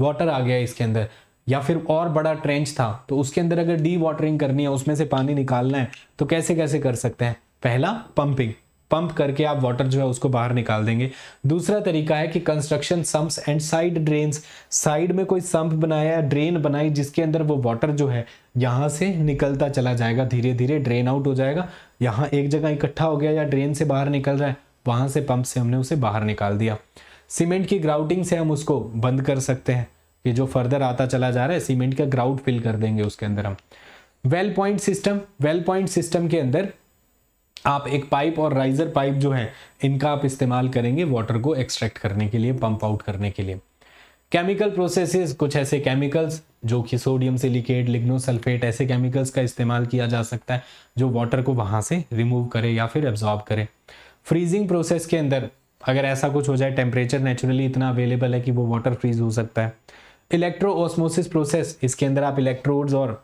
वाटर आ गया इसके अंदर या फिर और बड़ा ट्रेंच था तो उसके अंदर अगर डी वाटरिंग करनी है उसमें से पानी निकालना है तो कैसे कैसे कर सकते हैं पहला पंपिंग पंप करके आप वाटर जो है उसको बाहर निकाल देंगे दूसरा तरीका है कि construction sumps and side drains side में कोई संप बनाया ड्रेन बनाई जिसके अंदर वो वाटर जो है यहाँ से निकलता चला जाएगा धीरे धीरे ड्रेन आउट हो जाएगा यहाँ एक जगह इकट्ठा हो गया या ड्रेन से बाहर निकल रहा है वहाँ से पंप से हमने उसे बाहर निकाल दिया सीमेंट की ग्राउटिंग से हम उसको बंद कर सकते हैं ये जो फर्दर आता चला जा रहा है सीमेंट का ग्राउंड फिल कर देंगे उसके अंदर हम well point system well point system के अंदर आप एक पाइप और राइजर पाइप जो है इनका आप इस्तेमाल करेंगे वाटर को एक्सट्रैक्ट करने के लिए पंप आउट करने के लिए केमिकल प्रोसेसेस कुछ ऐसे केमिकल्स जो कि सोडियम सिलिकेट लिग्नोसल्फेट ऐसे केमिकल्स का इस्तेमाल किया जा सकता है जो वाटर को वहां से रिमूव करे या फिर एब्जॉर्ब करे फ्रीजिंग प्रोसेस के अंदर अगर ऐसा कुछ हो जाए टेम्परेचर नेचुरली इतना अवेलेबल है कि वो वाटर फ्रीज हो सकता है इलेक्ट्रो ऑस्मोसिस प्रोसेस इसके अंदर आप इलेक्ट्रोड्स और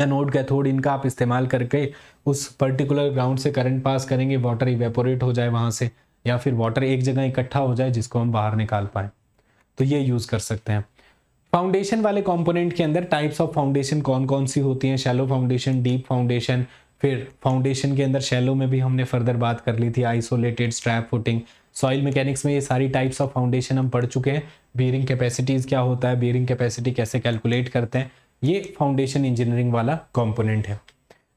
एनोड कैथोड इनका आप इस्तेमाल करके उस पर्टिकुलर ग्राउंड से करंट पास करेंगे वाटर इवेपोरेट हो जाए वहां से या फिर वाटर एक जगह इकट्ठा हो जाए जिसको हम बाहर निकाल पाए तो ये यूज़ कर सकते हैं फाउंडेशन वाले कंपोनेंट के अंदर टाइप्स ऑफ फाउंडेशन कौन कौन सी होती हैं शैलो फाउंडेशन डीप फाउंडेशन फिर फाउंडेशन के अंदर शैलो में भी हमने फर्दर बात कर ली थी isolated strap footing soil mechanics में ये सारी टाइप्स ऑफ फाउंडेशन हम पढ़ चुके हैं बियरिंग कैपेसिटीज़ क्या होता है बियरिंग कैपेसिटी कैसे कैलकुलेट करते हैं ये फाउंडेशन इंजीनियरिंग वाला कॉम्पोनेंट है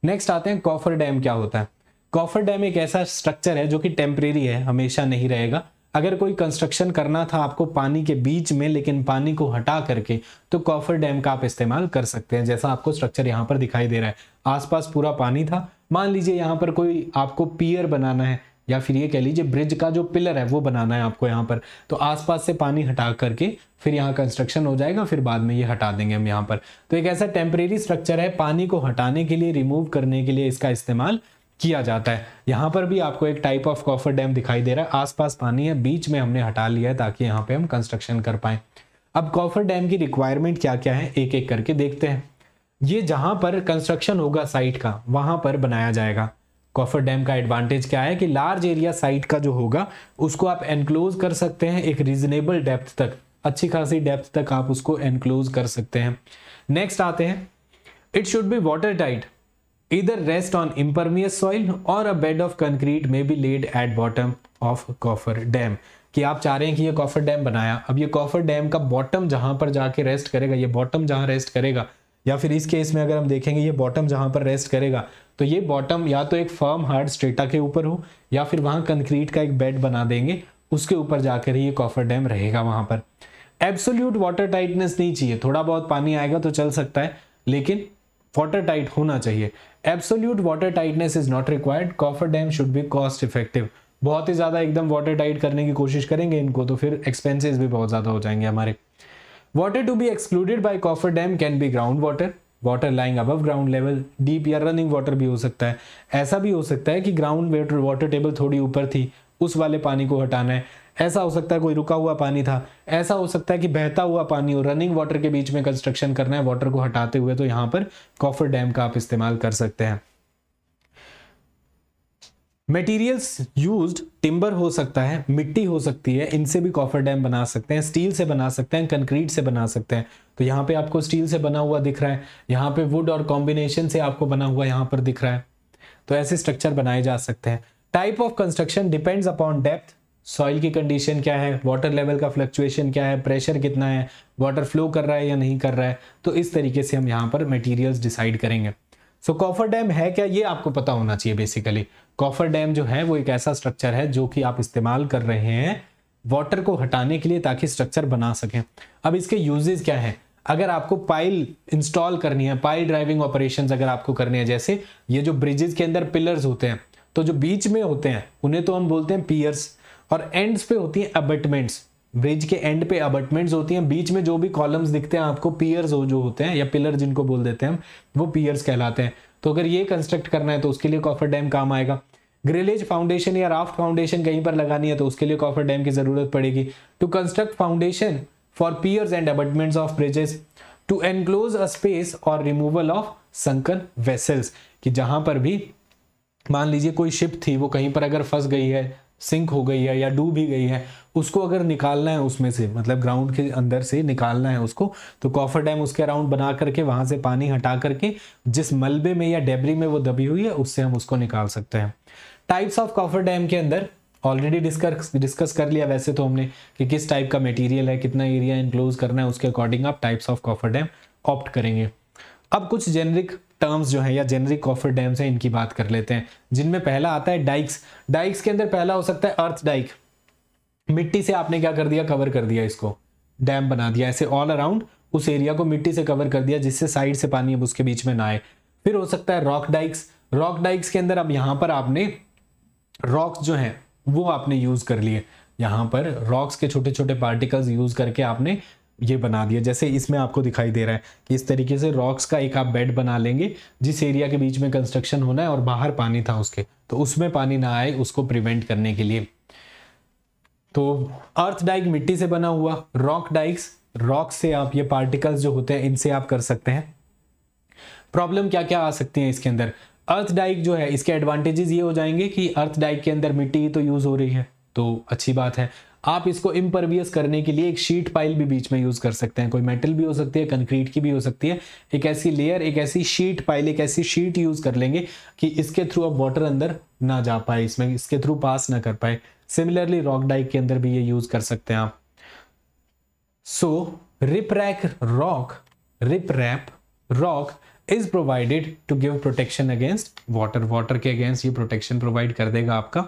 नेक्स्ट आते हैं कॉफर डैम क्या होता है कॉफर डैम एक ऐसा स्ट्रक्चर है जो कि टेम्परेरी है हमेशा नहीं रहेगा अगर कोई कंस्ट्रक्शन करना था आपको पानी के बीच में लेकिन पानी को हटा करके तो कॉफर डैम का आप इस्तेमाल कर सकते हैं जैसा आपको स्ट्रक्चर यहाँ पर दिखाई दे रहा है आसपास पूरा पानी था मान लीजिए यहाँ पर कोई आपको पियर बनाना है या फिर ये कह लीजिए ब्रिज का जो पिलर है वो बनाना है आपको यहाँ पर तो आसपास से पानी हटा करके फिर यहाँ कंस्ट्रक्शन हो जाएगा फिर बाद में ये हटा देंगे हम यहाँ पर तो एक ऐसा टेम्परेरी स्ट्रक्चर है पानी को हटाने के लिए रिमूव करने के लिए इसका इस्तेमाल किया जाता है यहाँ पर भी आपको एक टाइप ऑफ कॉफर डैम दिखाई दे रहा है आसपास पानी है बीच में हमने हटा लिया है ताकि यहाँ पे हम कंस्ट्रक्शन कर पाए अब कॉफर डैम की रिक्वायरमेंट क्या क्या है एक एक करके देखते हैं ये जहां पर कंस्ट्रक्शन होगा साइट का वहां पर बनाया जाएगा कॉफर डैम का एडवांटेज क्या है कि लार्ज एरिया साइट का जो होगा उसको आप एनक्लोज कर सकते हैं एक रीजनेबल डेप्थ तक अच्छी खासी डेप्थ तक आप उसको एनक्लोज कर सकते हैं नेक्स्ट आते हैं it should be water tight इधर रेस्ट ऑन इम्परमियस सॉइल और a bed of concrete may be laid at bottom of coffer dam कि आप चाह रहे हैं कि ये कॉफर डैम बनाया अब ये कॉफर डैम का बॉटम जहां पर जाके रेस्ट करेगा ये बॉटम जहां रेस्ट करेगा या फिर इस केस में अगर हम देखेंगे ये बॉटम जहां पर रेस्ट करेगा तो ये बॉटम या तो एक फर्म हार्ड स्ट्रेटा के ऊपर हो या फिर वहां कंक्रीट का एक बेड बना देंगे उसके ऊपर जाकर ही ये कॉफर डैम रहेगा वहां पर एब्सोल्यूट वाटर टाइटनेस नहीं चाहिए थोड़ा बहुत पानी आएगा तो चल सकता है लेकिन वाटर टाइट होना चाहिए absolute water tightness is not required coffer dam should be cost effective बहुत ही ज़्यादा एकदम वाटर टाइट करने की कोशिश करेंगे इनको तो फिर एक्सपेंसिस भी बहुत ज़्यादा हो जाएंगे हमारे Water to be excluded by coffer dam can be ground water water lying above ground level deep या रनिंग वाटर भी हो सकता है ऐसा भी हो सकता है कि ग्राउंड वेटर वाटर टेबल थोड़ी ऊपर थी उस वाले पानी को हटाना है ऐसा हो सकता है कोई रुका हुआ पानी था ऐसा हो सकता है कि बहता हुआ पानी और रनिंग वाटर के बीच में कंस्ट्रक्शन करना है वाटर को हटाते हुए तो यहाँ पर कॉफर डैम का आप इस्तेमाल कर सकते हैं मटेरियल्स यूज्ड टिम्बर हो सकता है मिट्टी हो सकती है इनसे भी कॉफर डैम बना सकते हैं स्टील से बना सकते हैं कंक्रीट से बना सकते हैं तो यहाँ पे आपको स्टील से बना हुआ दिख रहा है यहाँ पे वुड और कॉम्बिनेशन से आपको बना हुआ यहाँ पर दिख रहा है तो ऐसे स्ट्रक्चर बनाए जा सकते हैं type of construction depends upon depth soil की कंडीशन क्या है वाटर लेवल का फ्लक्चुएशन क्या है प्रेशर कितना है वाटर फ्लो कर रहा है या नहीं कर रहा है तो इस तरीके से हम यहाँ पर मटीरियल्स डिसाइड करेंगे सो कॉफर डैम है क्या ये आपको पता होना चाहिए बेसिकली कॉफर डैम जो है वो एक ऐसा स्ट्रक्चर है जो कि आप इस्तेमाल कर रहे हैं वाटर को हटाने के लिए ताकि स्ट्रक्चर बना सकें अब इसके यूजेज क्या है अगर आपको पाइल इंस्टॉल करनी है पाइल ड्राइविंग ऑपरेशन अगर आपको करने हैं जैसे ये जो ब्रिजेस के अंदर पिलर्स होते हैं तो जो बीच में होते हैं उन्हें तो हम बोलते हैं पियर्स और एंड्स पे होती हैं अबटमेंट्स ब्रिज के एंड पे अबटमेंट्स होती हैं बीच में जो भी कॉलम्स दिखते हैं आपको पियर्स हो जो होते हैं या पिलर जिनको बोल देते हैं हम वो पियर्स कहलाते हैं तो अगर ये कंस्ट्रक्ट करना है तो उसके लिए कॉफर डैम काम आएगा ग्रिलेज फाउंडेशन या राफ्ट फाउंडेशन कहीं पर लगानी है तो उसके लिए कॉफर डैम की जरूरत पड़ेगी to construct foundation for piers and abutments of bridges to enclose a space और रिमूवल ऑफ संकन वेसल्स कि जहां पर भी मान लीजिए कोई शिप थी वो कहीं पर अगर फंस गई है सिंक हो गई है या डूब ही गई है उसको अगर निकालना है उसमें से मतलब ग्राउंड के अंदर से निकालना है उसको तो कॉफर डैम उसके अराउंड बना करके वहां से पानी हटा करके जिस मलबे में या डेबरी में वो दबी हुई है उससे हम उसको निकाल सकते हैं टाइप्स ऑफ कॉफर डैम के अंदर ऑलरेडी डिस्कस डिस्कस कर लिया वैसे तो हमने कि किस टाइप का मटेरियल है कितना एरिया इंक्लोज करना है उसके अकॉर्डिंग आप types of coffer dam opt करेंगे अब कुछ जेनरिक टर्म्स जो है या जेनरिक कॉफर डैम्स हैं इनकी बात कर लेते हैं जिनमें पहला आता है डाइक्स डाइक्स के अंदर पहला हो सकता है अर्थ डाइक मिट्टी से आपने क्या कर दिया कवर कर दिया इसको डैम बना दिया ऐसे ऑल अराउंड उस एरिया को मिट्टी से कवर कर दिया जिससे साइड से पानी अब उसके बीच में ना आए फिर हो सकता है रॉक डाइक्स रॉक डाइक्स के अंदर अब यहां पर आपने रॉक्स जो है वो आपने यूज़ कर लिए यहां पर रॉक्स के छोटे छोटे पार्टिकल्स यूज़ करके आपने ये बना दिया जैसे इसमें आपको दिखाई दे रहा है कि इस तरीके से रॉक्स का एक आप बेड बना लेंगे जिस एरिया के बीच में कंस्ट्रक्शन होना है और बाहर पानी था उसके तो उसमें पानी ना आए उसको प्रिवेंट करने के लिए तो अर्थ डाइक मिट्टी से बना हुआ रॉक डाइक्स रॉक से आप ये पार्टिकल्स जो होते हैं इनसे आप कर सकते हैं प्रॉब्लम क्या क्या आ सकती है इसके अंदर अर्थ डाइक जो है इसके एडवांटेजेस ये हो जाएंगे कि अर्थ डाइक के अंदर मिट्टी तो यूज़ हो रही है तो अच्छी बात है आप इसको इम्परवियस करने के लिए एक शीट पाइल भी बीच में यूज़ कर सकते हैं कोई मेटल भी हो सकती है कंक्रीट की भी हो सकती है एक ऐसी लेयर एक ऐसी शीट पाइल एक ऐसी शीट यूज़ कर लेंगे कि इसके थ्रू आप वाटर अंदर ना जा पाए इसमें इसके थ्रू पास ना कर पाए सिमिलरली रॉक डाइक के अंदर भी ये यूज कर सकते हैं आप so rip rack rock rip rap rock is provided to give protection against water water के अगेंस्ट ये प्रोटेक्शन प्रोवाइड कर देगा आपका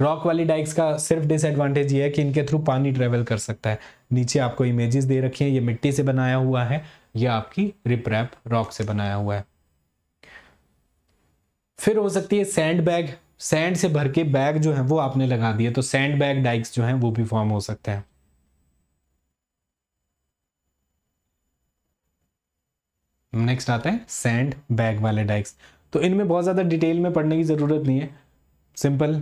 रॉक वाली डाइक्स का सिर्फ डिसएडवांटेज ये है कि इनके थ्रू पानी ट्रेवल कर सकता है नीचे आपको इमेजेस दे रखी हैं ये मिट्टी से बनाया हुआ है या आपकी रिप रैप रॉक से बनाया हुआ है फिर हो सकती है सैंड बैग सैंड से भर के बैग जो है वो आपने लगा दिए तो सैंड बैग डाइक्स जो है वो भी फॉर्म हो सकते हैं नेक्स्ट आते हैं सैंड बैग वाले डाइक्स तो इनमें बहुत ज़्यादा डिटेल में पढ़ने की ज़रूरत नहीं है सिंपल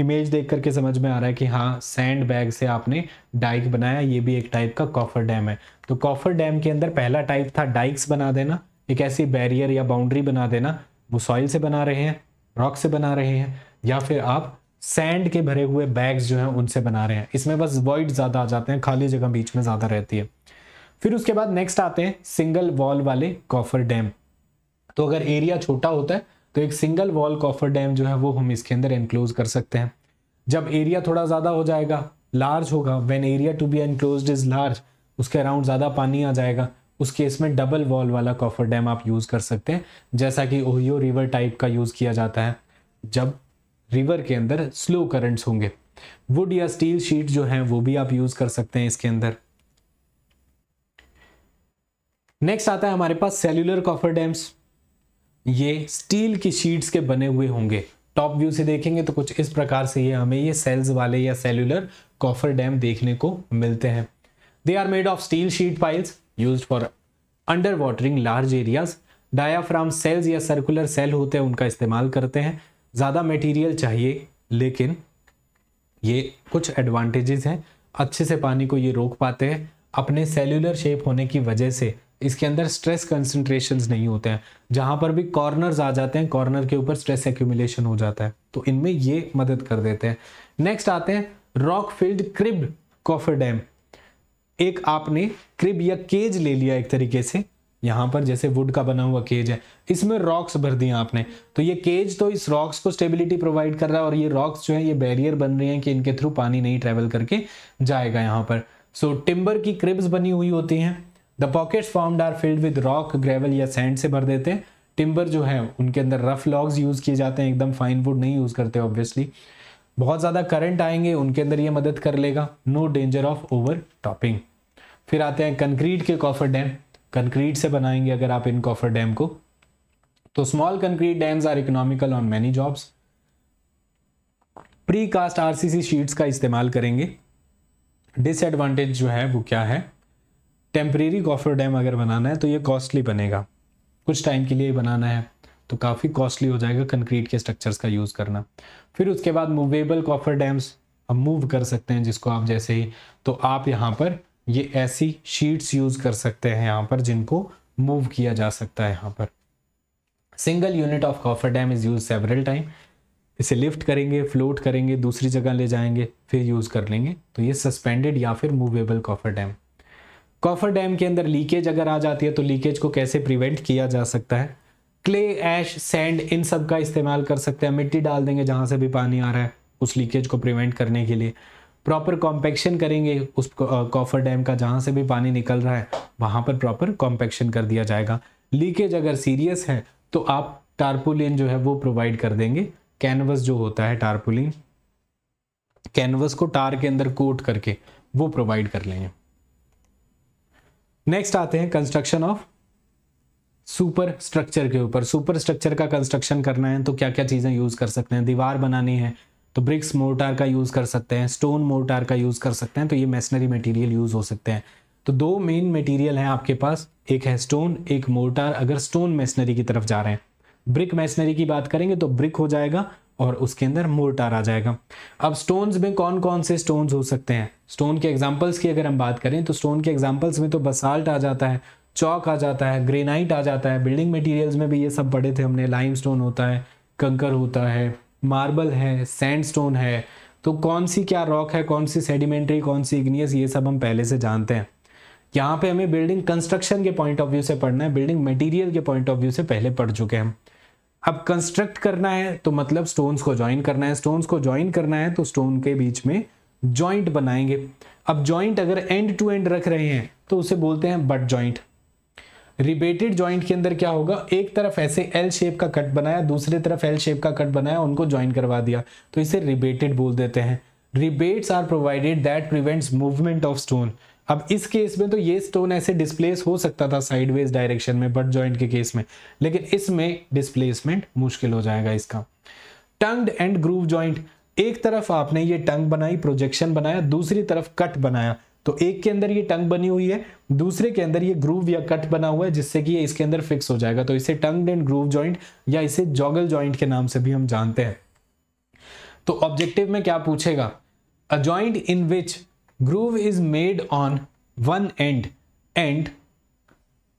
इमेज देख करके समझ में आ रहा है कि हाँ सैंड बैग से आपने डाइक बनाया ये भी एक टाइप का कॉफर डैम है तो कॉफर डैम के अंदर पहला टाइप था डाइक्स बना देना एक ऐसी बैरियर या बाउंड्री बना देना वो सॉइल से बना रहे हैं रॉक से बना रहे हैं या फिर आप सैंड के भरे हुए बैग्स जो हैं उनसे बना रहे हैं इसमें बस वॉइड ज़्यादा आ जाते हैं खाली जगह बीच में ज़्यादा रहती है फिर उसके बाद नेक्स्ट आते हैं सिंगल वॉल वाले कॉफर डैम तो अगर एरिया छोटा होता है तो एक सिंगल वॉल कॉफर डैम जो है वो हम इसके अंदर एनक्लोज कर सकते हैं जब एरिया थोड़ा ज़्यादा हो जाएगा लार्ज होगा when area to be enclose is large उसके अराउंड ज़्यादा पानी आ जाएगा उस केस में डबल वॉल वाला कॉफर डैम आप यूज़ कर सकते हैं जैसा कि ओहियो रिवर टाइप का यूज़ किया जाता है जब रिवर के अंदर स्लो करंट्स होंगे वुड या स्टील शीट जो है वो भी आप यूज़ कर सकते हैं इसके अंदर नेक्स्ट आता है हमारे पास सेल्यूलर कॉफर डैम्स ये स्टील की शीट्स के बने हुए होंगे टॉप व्यू से देखेंगे तो कुछ इस प्रकार से ये हमें ये सेल्स वाले या सेल्यूलर कॉफर डैम देखने को मिलते हैं they are made of steel sheet piles use for under watering large areas diaphragm cells या सर्कुलर सेल होते हैं उनका इस्तेमाल करते हैं ज़्यादा मटेरियल चाहिए लेकिन ये कुछ एडवांटेजेस हैं अच्छे से पानी को ये रोक पाते हैं अपने सेल्युलर शेप होने की वजह से इसके अंदर स्ट्रेस कंसंट्रेशन नहीं होते हैं जहाँ पर भी कॉर्नर्स आ जाते हैं कॉर्नर के ऊपर स्ट्रेस एक्यूमुलेशन हो जाता है तो इनमें ये मदद कर देते हैं नेक्स्ट आते हैं rock filled crib coffer dam एक आपने क्रिब या केज ले लिया एक तरीके से यहां पर जैसे वुड का बना हुआ केज है इसमें रॉक्स भर दिया आपने तो ये केज तो इस रॉक्स को स्टेबिलिटी प्रोवाइड कर रहा है और ये रॉक्स जो है ये बैरियर बन रही हैं कि इनके थ्रू पानी नहीं ट्रेवल करके जाएगा यहाँ पर सो so, टिम्बर की क्रिब्स बनी हुई होती हैं the pocket formed are filled with rock gravel या सैंड से भर देते हैं टिम्बर जो है उनके अंदर रफ लॉग्स यूज़ किए जाते हैं एकदम फाइन वुड नहीं यूज़ करते ऑब्वियसली बहुत ज़्यादा करंट आएंगे उनके अंदर ये मदद कर लेगा no danger of overtopping फिर आते हैं कंक्रीट के कॉफर डैम कंक्रीट से बनाएंगे अगर आप इन कॉफर डैम को तो small concrete dams are economical on many jobs precast RCC sheets का इस्तेमाल करेंगे डिसएडवांटेज जो है वो क्या है टेम्परेरी कॉफर डैम अगर बनाना है तो ये कॉस्टली बनेगा कुछ टाइम के लिए बनाना है तो काफ़ी कॉस्टली हो जाएगा कंक्रीट के स्ट्रक्चर्स का यूज़ करना फिर उसके बाद मूवेबल कॉफर डैम्स हम मूव कर सकते हैं जिसको आप जैसे ही तो आप यहाँ पर ये ऐसी शीट्स यूज़ कर सकते हैं यहाँ पर जिनको मूव किया जा सकता है यहाँ पर single unit of coffer dam is use several time इसे लिफ्ट करेंगे फ्लोट करेंगे दूसरी जगह ले जाएंगे फिर यूज़ कर लेंगे तो ये सस्पेंडेड या फिर movable coffer dam coffer dam के अंदर लीकेज अगर आ जाती है तो लीकेज को कैसे प्रिवेंट किया जा सकता है क्ले ऐश सैंड इन सब का इस्तेमाल कर सकते हैं मिट्टी डाल देंगे जहाँ से भी पानी आ रहा है उस लीकेज को प्रिवेंट करने के लिए प्रॉपर कॉम्पेक्शन करेंगे उस कॉफर डैम का जहाँ से भी पानी निकल रहा है वहाँ पर प्रॉपर कॉम्पेक्शन कर दिया जाएगा लीकेज अगर सीरियस है तो आप टारपोलिन जो है वो प्रोवाइड कर देंगे कैनवस जो होता है टारपोलिन कैनवस को टार के अंदर कोट करके वो प्रोवाइड कर लेंगे नेक्स्ट आते हैं कंस्ट्रक्शन ऑफ सुपर स्ट्रक्चर के ऊपर सुपर स्ट्रक्चर का कंस्ट्रक्शन करना है तो क्या क्या चीज़ें यूज़ कर सकते हैं दीवार बनानी है तो ब्रिक्स मोर्टार का यूज़ कर सकते हैं स्टोन मोर्टार का यूज़ कर सकते हैं तो ये मेसनरी मटेरियल यूज़ हो सकते हैं तो दो मेन मटेरियल हैं आपके पास एक है स्टोन एक मोर्टार अगर स्टोन मेसनरी की तरफ जा रहे हैं ब्रिक मेसनरी की बात करेंगे तो ब्रिक हो जाएगा और उसके अंदर मोर्टार आ जाएगा अब स्टोन्स में कौन कौन से स्टोन्स हो सकते हैं स्टोन के एग्जाम्पल्स की अगर हम बात करें तो स्टोन के एग्जाम्पल्स में तो बसाल्ट आ जाता है चौक आ जाता है ग्रेनाइट आ जाता है बिल्डिंग मटेरियल्स में भी ये सब पढ़े थे हमने लाइम होता है कंकर होता है मार्बल है सैंडस्टोन है तो कौन सी क्या रॉक है कौन सी सेडिमेंट्री कौन सी इग्नियस ये सब हम पहले से जानते हैं यहाँ पे हमें बिल्डिंग कंस्ट्रक्शन के पॉइंट ऑफ व्यू से पढ़ना है बिल्डिंग मटेरियल के पॉइंट ऑफ व्यू से पहले पढ़ चुके हैं अब कंस्ट्रक्ट करना है तो मतलब स्टोन्स को ज्वाइन करना है स्टोन्स को ज्वाइन करना है तो स्टोन के बीच में ज्वाइंट बनाएंगे अब ज्वाइंट अगर एंड टू एंड रख रहे हैं तो उसे बोलते हैं बट ज्वाइंट रिबेटेड ज्वाइंट के अंदर क्या होगा एक तरफ ऐसे एल शेप का कट बनाया दूसरी तरफ एल शेप का कट बनाया उनको ज्वाइन करवा दिया तो इसे रिबेटेड बोल देते हैं rebates are provided that prevents movement of stone अब इस केस में तो ये स्टोन ऐसे डिस्प्लेस हो सकता था साइडवेज डायरेक्शन में बट जॉइंट के केस में लेकिन इसमें डिस्प्लेसमेंट मुश्किल हो जाएगा इसका टंग्ड एंड ग्रूव जॉइंट एक तरफ आपने ये टंग बनाई प्रोजेक्शन बनाया दूसरी तरफ कट बनाया तो एक के अंदर ये टंग बनी हुई है दूसरे के अंदर ये ग्रूव या कट बना हुआ है जिससे कि ये इसके अंदर फिक्स हो जाएगा तो इसे टंग एंड ग्रूव जॉइंट या इसे जॉगल ज्वाइंट के नाम से भी हम जानते हैं तो ऑब्जेक्टिव में क्या पूछेगा a joint in which groove is made on one end and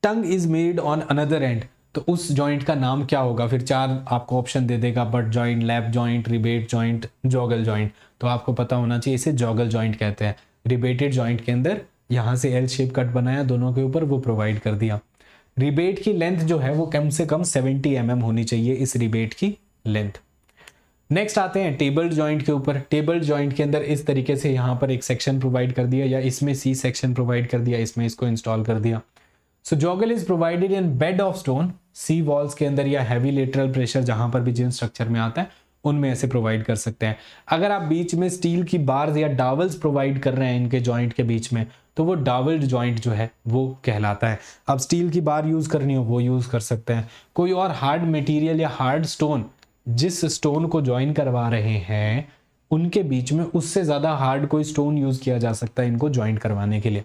tongue is made on another end तो उस जॉइंट का नाम क्या होगा फिर चार आपको ऑप्शन दे देगा butt joint lap joint rebate joint joggle joint तो आपको पता होना चाहिए इसे जॉगल जॉइंट कहते हैं रिबेटेड जॉइंट के अंदर यहाँ से एल शेप कट बनाया दोनों के ऊपर वो प्रोवाइड कर दिया रिबेट की लेंथ जो है वो कम से कम 70 एम mm होनी चाहिए इस रिबेट की लेंथ नेक्स्ट आते हैं टेबल जॉइंट के ऊपर टेबल जॉइंट के अंदर इस तरीके से यहाँ पर एक सेक्शन प्रोवाइड कर दिया या इसमें सी सेक्शन प्रोवाइड कर दिया इसमें इसको इंस्टॉल कर दिया so joggle is provided in bed of stone sea walls के अंदर या हैवी लेटरल प्रेशर जहां पर भी जिन स्ट्रक्चर में आता है उनमें ऐसे प्रोवाइड कर सकते हैं अगर आप बीच में स्टील की बार्स या डावल्स प्रोवाइड कर रहे हैं इनके जॉइंट के बीच में तो वो डावल्ड जॉइंट जो है वो कहलाता है अब स्टील की बार यूज़ करनी हो वो यूज़ कर सकते हैं कोई और हार्ड मटेरियल या हार्ड स्टोन जिस स्टोन को ज्वाइन करवा रहे हैं उनके बीच में उससे ज़्यादा हार्ड कोई स्टोन यूज़ किया जा सकता है इनको ज्वाइंट करवाने के लिए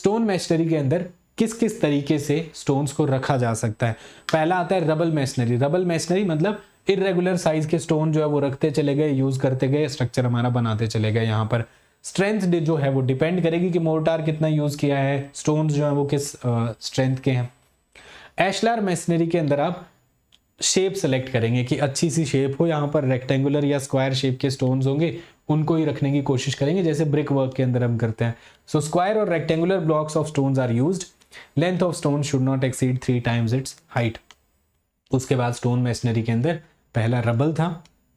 स्टोन मैशनरी के अंदर किस किस तरीके से स्टोन्स को रखा जा सकता है पहला आता है रबल मैशनरी रबल मैशनरी मतलब इरेगुलर साइज के स्टोन जो है वो रखते चले गए यूज करते गए स्ट्रक्चर हमारा बनाते चले गए यहाँ पर स्ट्रेंथ जो है वो डिपेंड करेगी कि मोर्टार कितना यूज किया है स्टोन जो है वो किस स्ट्रेंथ के हैं एशलार मेसनरी के अंदर आप शेप सेलेक्ट करेंगे कि अच्छी सी शेप हो यहाँ पर रेक्टेंगुलर या स्क्वायर शेप के स्टोन्स होंगे उनको ही रखने की कोशिश करेंगे जैसे ब्रिक वर्क के अंदर हम करते हैं सो स्क्वायर और rectangular blocks of stones are use length of stone should not exceed three times its height उसके बाद स्टोन मेसनरी के अंदर पहला रबल था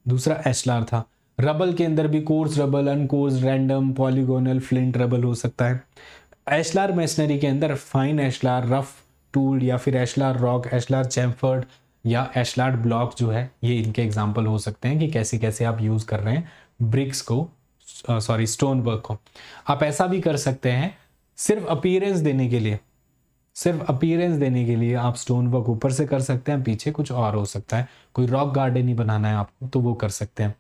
दूसरा एसलार था रबल के अंदर भी coursed rubble uncoursed random polygonal flint rubble हो सकता है एशलार मेसनरी के अंदर फाइन एशलार रफ टूल या फिर एशलार रॉक एशलार चैम्फर्ड या एशलार ब्लॉक जो है ये इनके एग्जाम्पल हो सकते हैं कि कैसे कैसे आप यूज़ कर रहे हैं ब्रिक्स को सॉरी स्टोन वर्क को आप ऐसा भी कर सकते हैं सिर्फ अपीयरेंस देने के लिए सिर्फ अपीयरेंस देने के लिए आप स्टोन वर्क ऊपर से कर सकते हैं पीछे कुछ और हो सकता है कोई रॉक गार्डन ही बनाना है आपको तो वो कर सकते हैं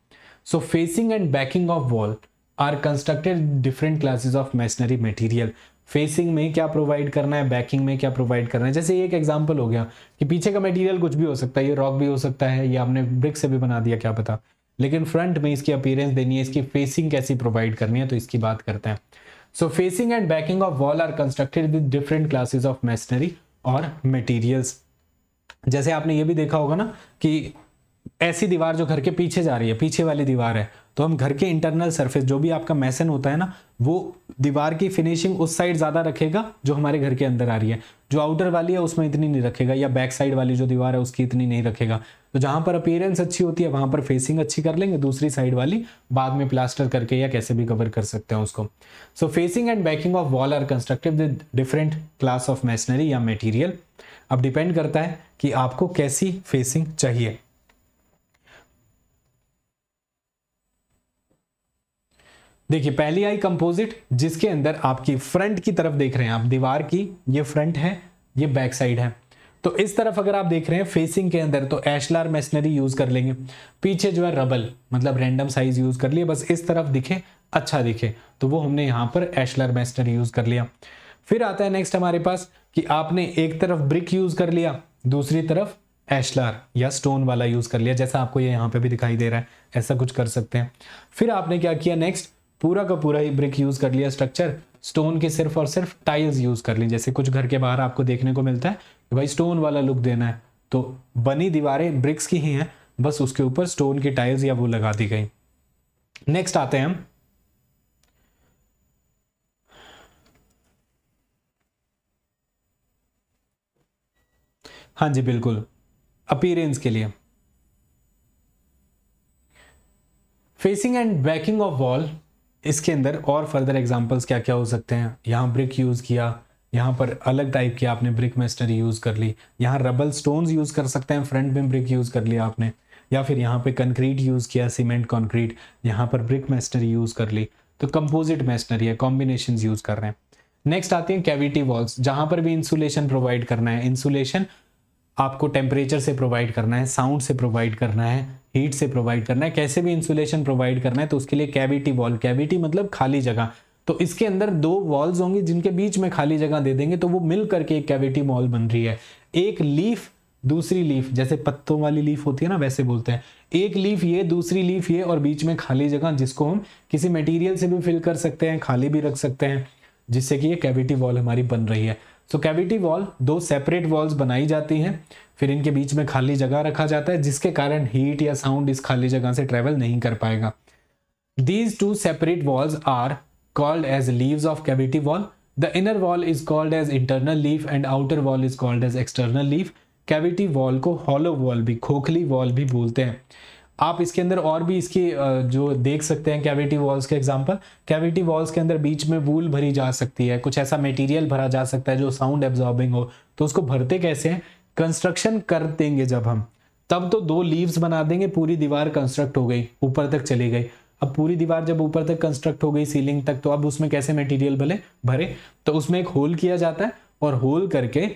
so facing and backing of wall are constructed different classes of masonry material facing में क्या प्रोवाइड करना है बैकिंग में क्या प्रोवाइड करना है जैसे एक एग्जाम्पल हो गया कि पीछे का मेटीरियल कुछ भी हो सकता है ये रॉक भी हो सकता है ये आपने ब्रिक से भी बना दिया क्या पता लेकिन फ्रंट में इसकी अपीयरेंस देनी है इसकी फेसिंग कैसी प्रोवाइड करनी है तो इसकी बात करते हैं So facing and backing of wall are constructed with different classes of masonry और materials. जैसे आपने ये भी देखा होगा ना कि ऐसी दीवार जो घर के पीछे जा रही है पीछे वाली दीवार है तो हम घर के इंटरनल सरफेस जो भी आपका मैसन होता है ना वो दीवार की फिनिशिंग उस साइड ज़्यादा रखेगा जो हमारे घर के अंदर आ रही है जो आउटर वाली है उसमें इतनी नहीं रखेगा या बैक साइड वाली जो दीवार है उसकी इतनी नहीं रखेगा तो जहाँ पर अपेयरेंस अच्छी होती है वहाँ पर फेसिंग अच्छी कर लेंगे दूसरी साइड वाली बाद में प्लास्टर करके या कैसे भी कवर कर सकते हैं उसको so facing and backing of wall are constructive with different class of masonry या मेटीरियल अब डिपेंड करता है कि आपको कैसी फेसिंग चाहिए देखिए पहली आई कंपोजिट जिसके अंदर आपकी फ्रंट की तरफ देख रहे हैं आप दीवार की ये फ्रंट है ये बैक साइड है तो इस तरफ अगर आप देख रहे हैं फेसिंग के अंदर तो एशलार मेसनरी यूज़ कर लेंगे पीछे जो है रबल मतलब रैंडम साइज यूज़ कर लिए बस इस तरफ दिखे अच्छा दिखे तो वो हमने यहाँ पर एशलार मेसनरी यूज़ कर लिया फिर आता है नेक्स्ट हमारे पास कि आपने एक तरफ ब्रिक यूज़ कर लिया दूसरी तरफ एशलार या स्टोन वाला यूज़ कर लिया जैसा आपको ये यहाँ पे भी दिखाई दे रहा है ऐसा कुछ कर सकते हैं फिर आपने क्या किया नेक्स्ट पूरा का पूरा ही ब्रिक यूज़ कर लिया स्ट्रक्चर स्टोन के सिर्फ और सिर्फ टाइल्स यूज़ कर लिया जैसे कुछ घर के बाहर आपको देखने को मिलता है कि भाई स्टोन वाला लुक देना है तो बनी दीवारें ब्रिक्स की ही हैं बस उसके ऊपर स्टोन की टाइल्स या वो लगा दी गई नेक्स्ट आते हैं हम हाँ जी बिल्कुल अपीरेंस के लिए facing and backing of wall इसके अंदर और फर्दर एग्जांपल्स क्या क्या हो सकते हैं यहाँ ब्रिक यूज़ किया यहाँ पर अलग टाइप की आपने ब्रिक मेस्टरी यूज़ कर ली यहाँ रबल स्टोन्स यूज़ कर सकते हैं फ्रंट में ब्रिक यूज़ कर लिया आपने या फिर यहाँ पे कंक्रीट यूज़ किया सीमेंट कंक्रीट यहाँ पर ब्रिक मेस्टरी यूज़ कर ली तो कंपोजिट मेस्टरी है कॉम्बिनेशन यूज़ कर रहे हैं नेक्स्ट आती है कैविटी वॉल्स जहाँ पर भी इंसुलेशन प्रोवाइड करना है इंसुलेशन आपको टेम्परेचर से प्रोवाइड करना है साउंड से प्रोवाइड करना है हीट से प्रोवाइड करना है कैसे भी इंसुलेशन प्रोवाइड करना है तो उसके लिए कैविटी वॉल कैविटी मतलब खाली जगह तो इसके अंदर दो वॉल्स होंगी जिनके बीच में खाली जगह दे देंगे तो वो मिल करके एक कैविटी वॉल बन रही है एक लीफ दूसरी लीफ जैसे पत्तों वाली लीफ होती है ना वैसे बोलते हैं एक लीफ ये दूसरी लीफ ये और बीच में खाली जगह जिसको हम किसी मटेरियल से भी फिल कर सकते हैं खाली भी रख सकते हैं जिससे कि ये कैविटी वॉल हमारी बन रही है सो कैविटी वॉल दो सेपरेट वॉल्स बनाई जाती हैं फिर इनके बीच में खाली जगह रखा जाता है जिसके कारण हीट या साउंड इस खाली जगह से ट्रेवल नहीं कर पाएगा these two separate walls are called as leaves of cavity wall the inner wall is called as internal leaf and outer wall is called as external leaf cavity wall को hollow wall भी खोखली wall भी बोलते हैं आप इसके अंदर और भी इसकी जो देख सकते हैं कैविटी वॉल्स के एग्जांपल कैविटी वॉल्स के अंदर बीच में वूल भरी जा सकती है कुछ ऐसा मटेरियल भरा जा सकता है जो साउंड एब्जॉर्बिंग हो तो उसको भरते कैसे हैं कंस्ट्रक्शन कर देंगे जब हम तब तो दो लीव्स बना देंगे पूरी दीवार कंस्ट्रक्ट हो गई ऊपर तक चली गई अब पूरी दीवार जब ऊपर तक कंस्ट्रक्ट हो गई सीलिंग तक तो अब उसमें कैसे मेटीरियल भले भरे तो उसमें एक होल किया जाता है और होल करके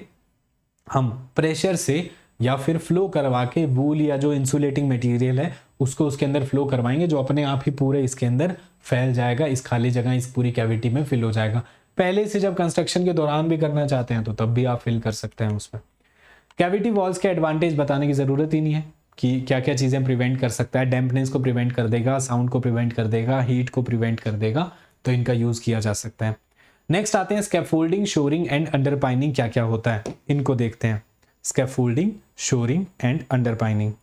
हम प्रेशर से या फिर फ्लो करवा के वूल या जो इंसुलेटिंग मटेरियल है उसको उसके अंदर फ्लो करवाएंगे जो अपने आप ही पूरे इसके अंदर फैल जाएगा इस खाली जगह इस पूरी कैविटी में फिल हो जाएगा पहले से जब कंस्ट्रक्शन के दौरान भी करना चाहते हैं तो तब भी आप फिल कर सकते हैं उसमें कैविटी वॉल्स के एडवांटेज बताने की ज़रूरत ही नहीं है कि क्या क्या चीज़ें प्रिवेंट कर सकता है डैम्पनेस को प्रिवेंट कर देगा साउंड को प्रिवेंट कर देगा हीट को प्रिवेंट कर देगा तो इनका यूज़ किया जा सकता है नेक्स्ट आते हैं स्कैफोल्डिंग शोरिंग एंड अंडरपाइनिंग क्या क्या होता है इनको देखते हैं scaffolding, shoring and underpinning.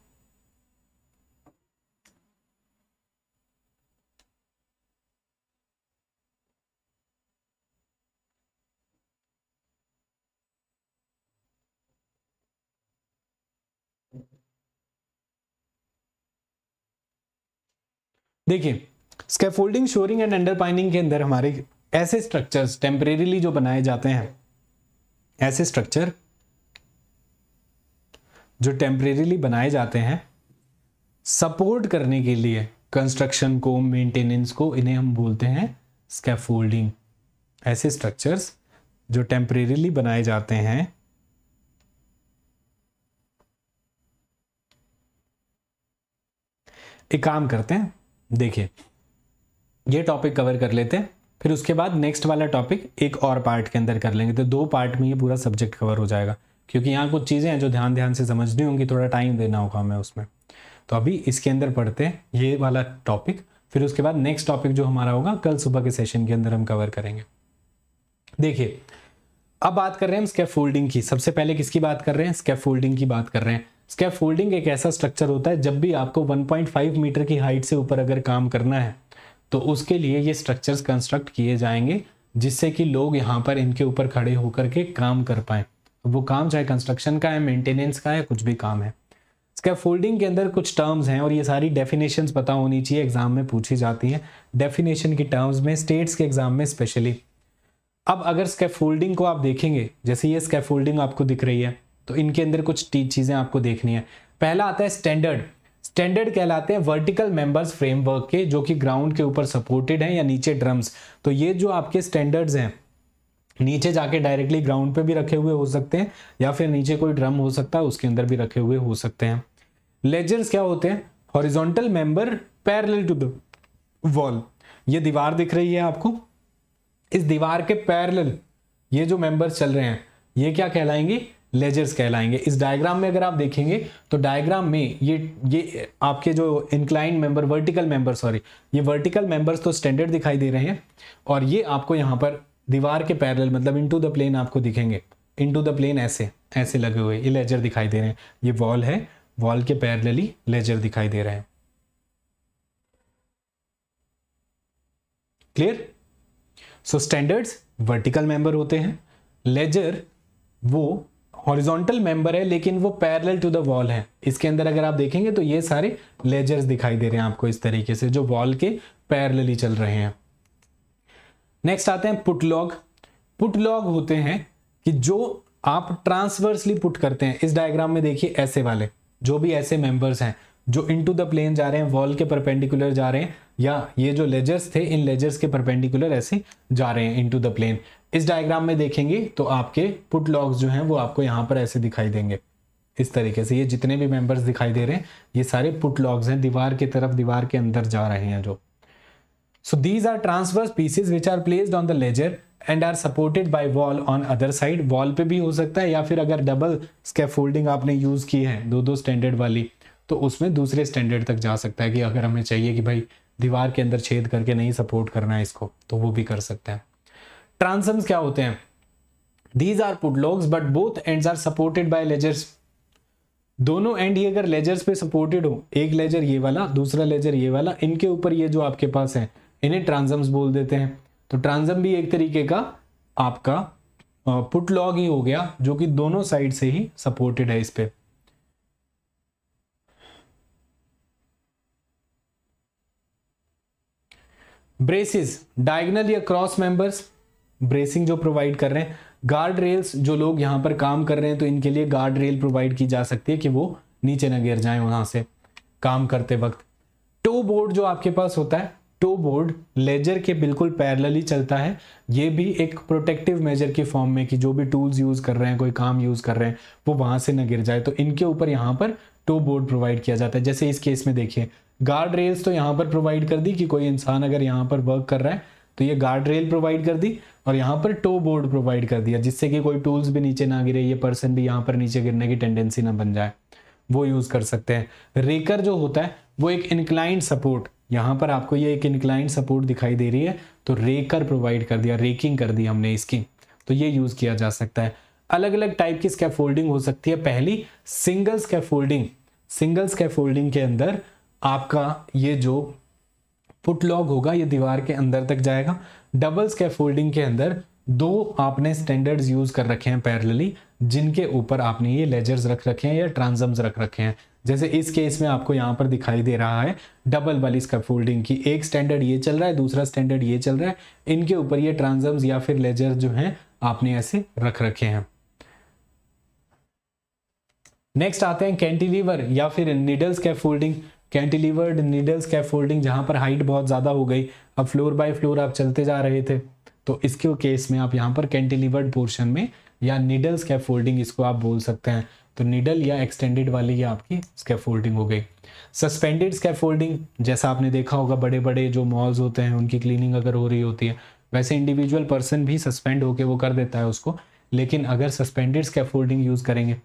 देखिए स्केफोल्डिंग शोरिंग एंड अंडरपाइनिंग के अंदर हमारे ऐसे स्ट्रक्चर्स टेम्परेरीली जो बनाए जाते हैं ऐसे स्ट्रक्चर जो टेम्परेरीली बनाए जाते हैं सपोर्ट करने के लिए कंस्ट्रक्शन को मेंटेनेंस को इन्हें हम बोलते हैं स्कैफोल्डिंग ऐसे स्ट्रक्चर्स जो टेम्परेरीली बनाए जाते हैं एक काम करते हैं देखिए ये टॉपिक कवर कर लेते हैं फिर उसके बाद नेक्स्ट वाला टॉपिक एक और पार्ट के अंदर कर लेंगे तो दो पार्ट में ये पूरा सब्जेक्ट कवर हो जाएगा क्योंकि यहाँ कुछ चीज़ें हैं जो ध्यान ध्यान से समझनी होंगी थोड़ा टाइम देना होगा हमें उसमें तो अभी इसके अंदर पढ़ते हैं ये वाला टॉपिक फिर उसके बाद नेक्स्ट टॉपिक जो हमारा होगा कल सुबह के सेशन के अंदर हम कवर करेंगे देखिए अब बात कर रहे हैं हम स्कैप फोल्डिंग की सबसे पहले किसकी बात कर रहे हैं स्केप फोल्डिंग की बात कर रहे हैं स्केप फोल्डिंग एक ऐसा स्ट्रक्चर होता है जब भी आपको 1.5 मीटर की हाइट से ऊपर अगर काम करना है तो उसके लिए ये स्ट्रक्चर्स कंस्ट्रक्ट किए जाएंगे जिससे कि लोग यहाँ पर इनके ऊपर खड़े होकर के काम कर पाएँ तो वो काम चाहे कंस्ट्रक्शन का है मेंटेनेंस का है कुछ भी काम है स्कैप फोल्डिंग के अंदर कुछ टर्म्स हैं और ये सारी डेफिनेशंस पता होनी चाहिए एग्जाम में पूछी जाती है डेफिनेशन की टर्म्स में स्टेट्स के एग्जाम में स्पेशली अब अगर स्कैफोल्डिंग को आप देखेंगे जैसे ये स्कैफोल्डिंग आपको दिख रही है तो इनके अंदर कुछ चीज़ें आपको देखनी है पहला आता है स्टैंडर्ड स्टैंडर्ड कहलाते हैं वर्टिकल मेंबर्स फ्रेमवर्क के जो कि ग्राउंड के ऊपर सपोर्टेड हैं या नीचे ड्रम्स तो ये जो आपके स्टैंडर्ड्स हैं नीचे जाके डायरेक्टली ग्राउंड पे भी रखे हुए हो सकते हैं या फिर नीचे कोई ड्रम हो सकता है उसके अंदर भी रखे हुए हो सकते हैं लेजर्स क्या होते हैं horizontal member parallel to the wall ये दीवार दिख रही है आपको इस दीवार के पैरेलल ये जो मेंबर्स चल रहे हैं ये क्या कहलाएंगे लेजर्स कहलाएंगे इस डायग्राम में अगर आप देखेंगे तो डायग्राम में ये ये आपके जो incline member vertical member sorry ये वर्टिकल मेंबर्स तो स्टैंडर्ड दिखाई दे रहे हैं और ये आपको यहाँ पर दीवार के पैरेलल मतलब इनटू द प्लेन आपको दिखेंगे इनटू द प्लेन ऐसे ऐसे लगे हुए ये लेजर दिखाई दे रहे हैं ये वॉल है वॉल के पैरल लेजर दिखाई दे रहे हैं clear so standards vertical member होते हैं लेजर वो हॉरिजॉन्टल मेंबर है लेकिन वो पैरेलल टू द वॉल है इसके अंदर अगर आप देखेंगे तो ये सारे लेजर्स दिखाई दे रहे हैं आपको इस तरीके से जो वॉल के पैरेलली चल रहे हैं नेक्स्ट आते हैं पुट लॉग पुट लॉग होते हैं कि जो आप ट्रांसवर्सली पुट करते हैं इस डायग्राम में देखिए ऐसे वाले जो भी ऐसे मेंबर्स हैं जो इनटू द प्लेन जा रहे हैं वॉल के परपेंडिकुलर जा रहे हैं या ये जो लेजर्स थे इन लेजर्स के परपेंडिकुलर ऐसे जा रहे हैं इनटू द प्लेन इस डायग्राम में देखेंगे तो आपके पुट लॉग्स जो हैं वो आपको यहाँ पर ऐसे दिखाई देंगे इस तरीके से ये जितने भी मेंबर्स दिखाई दे रहे हैं ये सारे पुट लॉग्स हैं दीवार की तरफ दीवार के अंदर जा रहे हैं जो So these are transverse pieces which are placed on the ledger and are supported by wall on other side wall पे भी हो सकता है या फिर अगर double scaffolding आपने use की है दो दो standard वाली तो उसमें दूसरे standard तक जा सकता है कि अगर हमें चाहिए कि भाई दीवार के अंदर छेद करके नहीं support करना है इसको तो वो भी कर सकते हैं transoms क्या होते हैं these are put logs but both ends are supported by ledgers दोनों एंड ये अगर लेजर्स पे सपोर्टेड हो एक लेजर ये वाला दूसरा लेजर ये वाला इनके ऊपर ये जो आपके पास है इन्हें ट्रांजम्स बोल देते हैं तो ट्रांजम भी एक तरीके का आपका पुट लॉग ही हो गया जो कि दोनों साइड से ही सपोर्टेड है इस पर ब्रेसिस डायगनल या क्रॉस मेंबर्स ब्रेसिंग जो प्रोवाइड कर रहे हैं गार्ड रेल्स जो लोग यहां पर काम कर रहे हैं तो इनके लिए गार्ड रेल प्रोवाइड की जा सकती है कि वो नीचे ना गिर जाए वहां से काम करते वक्त टो बोर्ड जो आपके पास होता है टो बोर्ड लेजर के बिल्कुल पैरेलली चलता है ये भी एक प्रोटेक्टिव मेजर के फॉर्म में कि जो भी टूल्स यूज़ कर रहे हैं कोई काम यूज़ कर रहे हैं वो वहां से ना गिर जाए तो इनके ऊपर यहाँ पर टो बोर्ड प्रोवाइड किया जाता है जैसे इस केस में देखिए गार्ड रेल्स तो यहाँ पर प्रोवाइड कर दी कि कोई इंसान अगर यहाँ पर वर्क कर रहा है तो ये गार्ड रेल प्रोवाइड कर दी और यहाँ पर टो बोर्ड प्रोवाइड कर दिया जिससे कि कोई टूल्स भी नीचे ना गिरे ये पर्सन भी यहाँ पर नीचे गिरने की टेंडेंसी ना बन जाए वो यूज़ कर सकते हैं रेकर जो होता है वो एक इंक्लाइंट सपोर्ट यहाँ पर आपको ये एक इनक्लाइंट सपोर्ट दिखाई दे रही है तो रेकर प्रोवाइड कर दिया रेकिंग कर दी हमने इसकी तो ये यूज़ किया जा सकता है अलग अलग टाइप की स्कैफोल्डिंग हो सकती है पहली सिंगल स्कैफोल्डिंग सिंगल स्कैफोल्डिंग के अंदर आपका ये जो पुट लॉग होगा ये दीवार के अंदर तक जाएगा डबल स्कैफोल्डिंग के अंदर दो आपने स्टैंडर्ड्स यूज कर रखे हैं पैरेलली जिनके ऊपर आपने ये लेजर्स रख रखे हैं या ट्रांजम्स रख रखे हैं जैसे इस केस में आपको यहाँ पर दिखाई दे रहा है डबल वाली इसका फोल्डिंग की एक स्टैंडर्ड ये चल रहा है दूसरा स्टैंडर्ड ये चल रहा है इनके ऊपर ये ट्रांजम्स या फिर लेजर जो है आपने ऐसे रख रखे हैं नेक्स्ट आते हैं कैंटिलीवर या फिर नीडल्स के folding cantilevered needles scaffolding जहां पर हाइट बहुत ज़्यादा हो गई अब फ्लोर बाय फ्लोर आप चलते जा रहे थे तो इसके केस में आप यहां पर कैंटिलीवर्ड पोर्शन में या नीडल्स स्कैप फोल्डिंग इसको आप बोल सकते हैं तो निडल या एक्सटेंडेड वाली ये आपकी स्कैफोल्डिंग हो गई सस्पेंडेड स्कैफोल्डिंग जैसा आपने देखा होगा बड़े बड़े जो मॉल्स होते हैं उनकी क्लीनिंग अगर हो रही होती है वैसे इंडिविजुअल पर्सन भी सस्पेंड होके वो कर देता है उसको लेकिन अगर सस्पेंडेड स्कैफोल्डिंग यूज़ करेंगे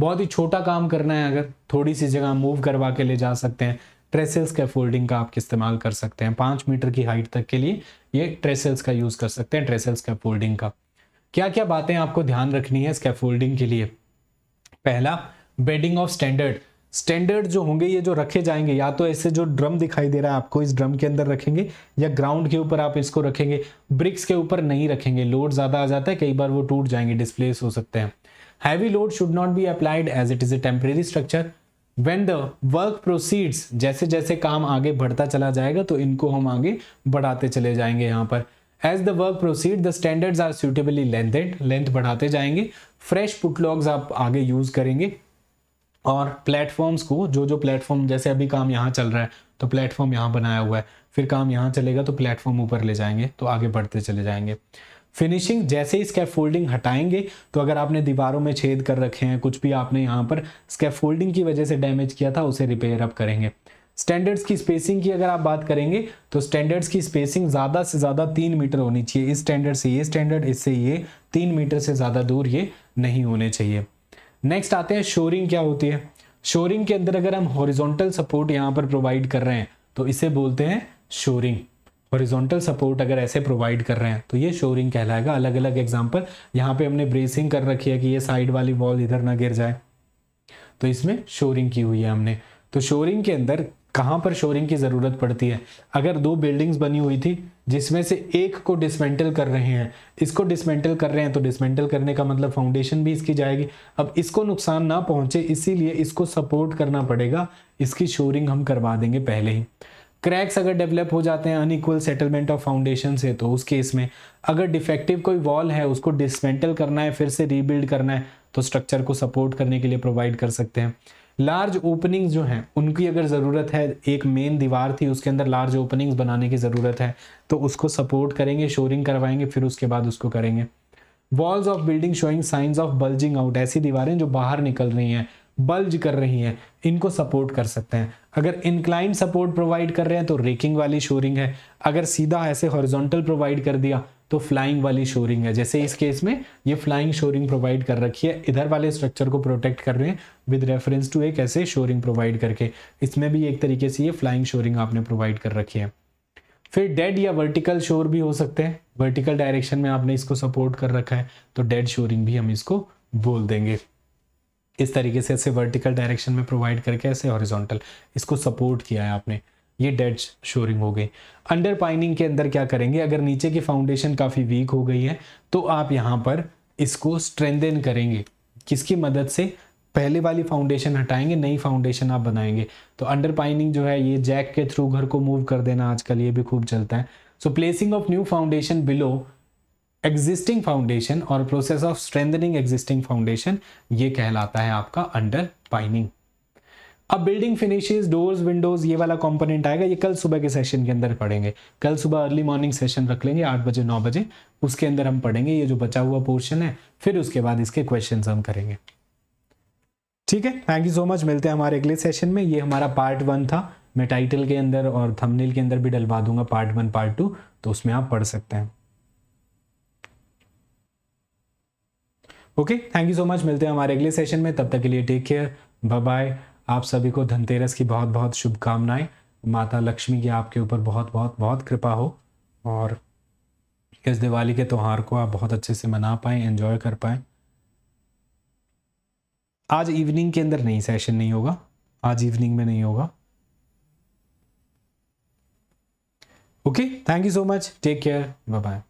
बहुत ही छोटा काम करना है अगर थोड़ी सी जगह मूव करवा के ले जा सकते हैं ट्रेसल्स के फोल्डिंग का आप इस्तेमाल कर सकते हैं पांच मीटर की हाइट तक के लिए ये ट्रेसल्स का यूज़ कर सकते हैं ट्रेसल्स के फोल्डिंग का क्या क्या बातें आपको ध्यान रखनी है स्कैफोल्डिंग के लिए पहला बेडिंग ऑफ स्टैंडर्ड स्टैंडर्ड जो होंगे ये जो रखे जाएंगे या तो ऐसे जो ड्रम दिखाई दे रहा है आपको इस ड्रम के अंदर रखेंगे या ग्राउंड के ऊपर आप इसको रखेंगे ब्रिक्स के ऊपर नहीं रखेंगे लोड ज़्यादा आ जाता है कई बार वो टूट जाएंगे डिस्प्लेस हो सकते हैं heavy load should not be applied as it is a temporary structure when the work proceeds जैसे जैसे काम आगे बढ़ता चला जाएगा तो इनको हम आगे बढ़ाते चले जाएंगे यहाँ पर as the work proceed the standards are suitably lengthened length बढ़ाते जाएंगे फ्रेश पुटलॉग्स आप आगे यूज़ करेंगे और प्लेटफॉर्म्स को जो जो प्लेटफॉर्म जैसे अभी काम यहाँ चल रहा है तो प्लेटफॉर्म यहाँ बनाया हुआ है फिर काम यहाँ चलेगा तो प्लेटफॉर्म ऊपर ले जाएंगे तो आगे बढ़ते चले जाएंगे फिनिशिंग जैसे ही फोल्डिंग हटाएंगे तो अगर आपने दीवारों में छेद कर रखे हैं कुछ भी आपने यहाँ पर फोल्डिंग की वजह से डैमेज किया था उसे रिपेयर अप करेंगे स्टैंडर्ड्स की स्पेसिंग की अगर आप बात करेंगे तो स्टैंडर्ड्स की स्पेसिंग ज़्यादा से ज़्यादा तीन मीटर होनी चाहिए इस स्टैंडर्ड से ये स्टैंडर्ड इससे ये तीन मीटर से ज़्यादा दूर ये नहीं होने चाहिए नेक्स्ट आते हैं शोरिंग क्या होती है शोरिंग के अंदर अगर हम हॉरिजोंटल सपोर्ट यहाँ पर प्रोवाइड कर रहे हैं तो इसे बोलते हैं शोरिंग हॉरिजोंटल सपोर्ट अगर ऐसे प्रोवाइड कर रहे हैं तो ये शोरिंग कहलाएगा अलग अलग एग्जाम्पल यहाँ पे हमने ब्रेसिंग कर रखी है कि ये साइड वाली वॉल इधर ना गिर जाए तो इसमें शोरिंग की हुई है हमने तो शोरिंग के अंदर कहाँ पर शोरिंग की ज़रूरत पड़ती है अगर दो बिल्डिंग्स बनी हुई थी जिसमें से एक को डिसमेंटल कर रहे हैं इसको डिसमेंटल कर रहे हैं तो डिसमेंटल करने का मतलब फाउंडेशन भी इसकी जाएगी अब इसको नुकसान ना पहुँचे इसीलिए इसको सपोर्ट करना पड़ेगा इसकी शोरिंग हम करवा देंगे पहले ही क्रैक्स अगर डेवलप हो जाते हैं अनइक्वल सेटलमेंट ऑफ फाउंडेशन से तो उस केस में अगर डिफेक्टिव कोई वॉल है उसको डिसमेंटल करना है फिर से रीबिल्ड करना है तो स्ट्रक्चर को सपोर्ट करने के लिए प्रोवाइड कर सकते हैं लार्ज ओपनिंग्स जो हैं उनकी अगर ज़रूरत है एक मेन दीवार थी उसके अंदर लार्ज ओपनिंग्स बनाने की ज़रूरत है तो उसको सपोर्ट करेंगे शोरिंग करवाएंगे फिर उसके बाद उसको करेंगे walls of building showing signs of bulging out ऐसी दीवारें जो बाहर निकल रही हैं बल्ज कर रही हैं इनको सपोर्ट कर सकते हैं अगर इंक्लाइन सपोर्ट प्रोवाइड कर रहे हैं तो रेकिंग वाली शोरिंग है अगर सीधा ऐसे हॉरिजॉन्टल प्रोवाइड कर दिया तो फ्लाइंग वाली शोरिंग है जैसे इस केस में ये फ्लाइंग शोरिंग प्रोवाइड कर रखी है इधर वाले स्ट्रक्चर को प्रोटेक्ट कर रहे हैं विद रेफरेंस टू एक ऐसे शोरिंग प्रोवाइड करके इसमें भी एक तरीके से ये फ्लाइंग शोरिंग आपने प्रोवाइड कर रखी है फिर डेड या वर्टिकल शोर भी हो सकते हैं वर्टिकल डायरेक्शन में आपने इसको सपोर्ट कर रखा है तो डेड शोरिंग भी हम इसको बोल देंगे इस तरीके से ऐसे वर्टिकल डायरेक्शन में प्रोवाइड करके ऐसे हॉरिजॉन्टल इसको सपोर्ट किया है आपने ये डेड शोरिंग हो गई अंडर पाइनिंग के अंदर क्या करेंगे अगर नीचे की फाउंडेशन काफ़ी वीक हो गई है तो आप यहाँ पर इसको स्ट्रेंदेन करेंगे किसकी मदद से पहले वाली फाउंडेशन हटाएंगे नई फाउंडेशन आप बनाएंगे तो अंडर पाइनिंग जो है ये जैक के थ्रू घर को मूव कर देना आजकल ये भी खूब चलता है so placing of new foundation below existing foundation और process of strengthening existing foundation ये कहलाता है आपका अंडर पाइनिंग अब बिल्डिंग फिनिशेस डोर्स विंडोज ये वाला कंपोनेंट आएगा ये कल सुबह के सेशन के अंदर पढ़ेंगे कल सुबह अर्ली मॉर्निंग सेशन रख लेंगे आठ बजे नौ बजे उसके अंदर हम पढ़ेंगे ये जो बचा हुआ पोर्शन है फिर उसके बाद इसके क्वेश्चन हम करेंगे ठीक है थैंक यू सो मच मिलते हैं हमारे अगले सेशन में ये हमारा पार्ट वन था मैं टाइटल के अंदर और थंबनेल के अंदर भी डलवा दूंगा पार्ट वन पार्ट टू तो उसमें आप पढ़ सकते हैं okay thank you so much मिलते हैं हमारे अगले सेशन में तब तक के लिए टेक केयर बाय आप सभी को धनतेरस की बहुत बहुत शुभकामनाएं माता लक्ष्मी की आपके ऊपर बहुत बहुत बहुत कृपा हो और इस दिवाली के त्यौहार को आप बहुत अच्छे से मना पाएं एंजॉय कर पाए आज इवनिंग के अंदर नहीं सेशन नहीं होगा आज इवनिंग में नहीं होगा okay thank you so much take care bye bye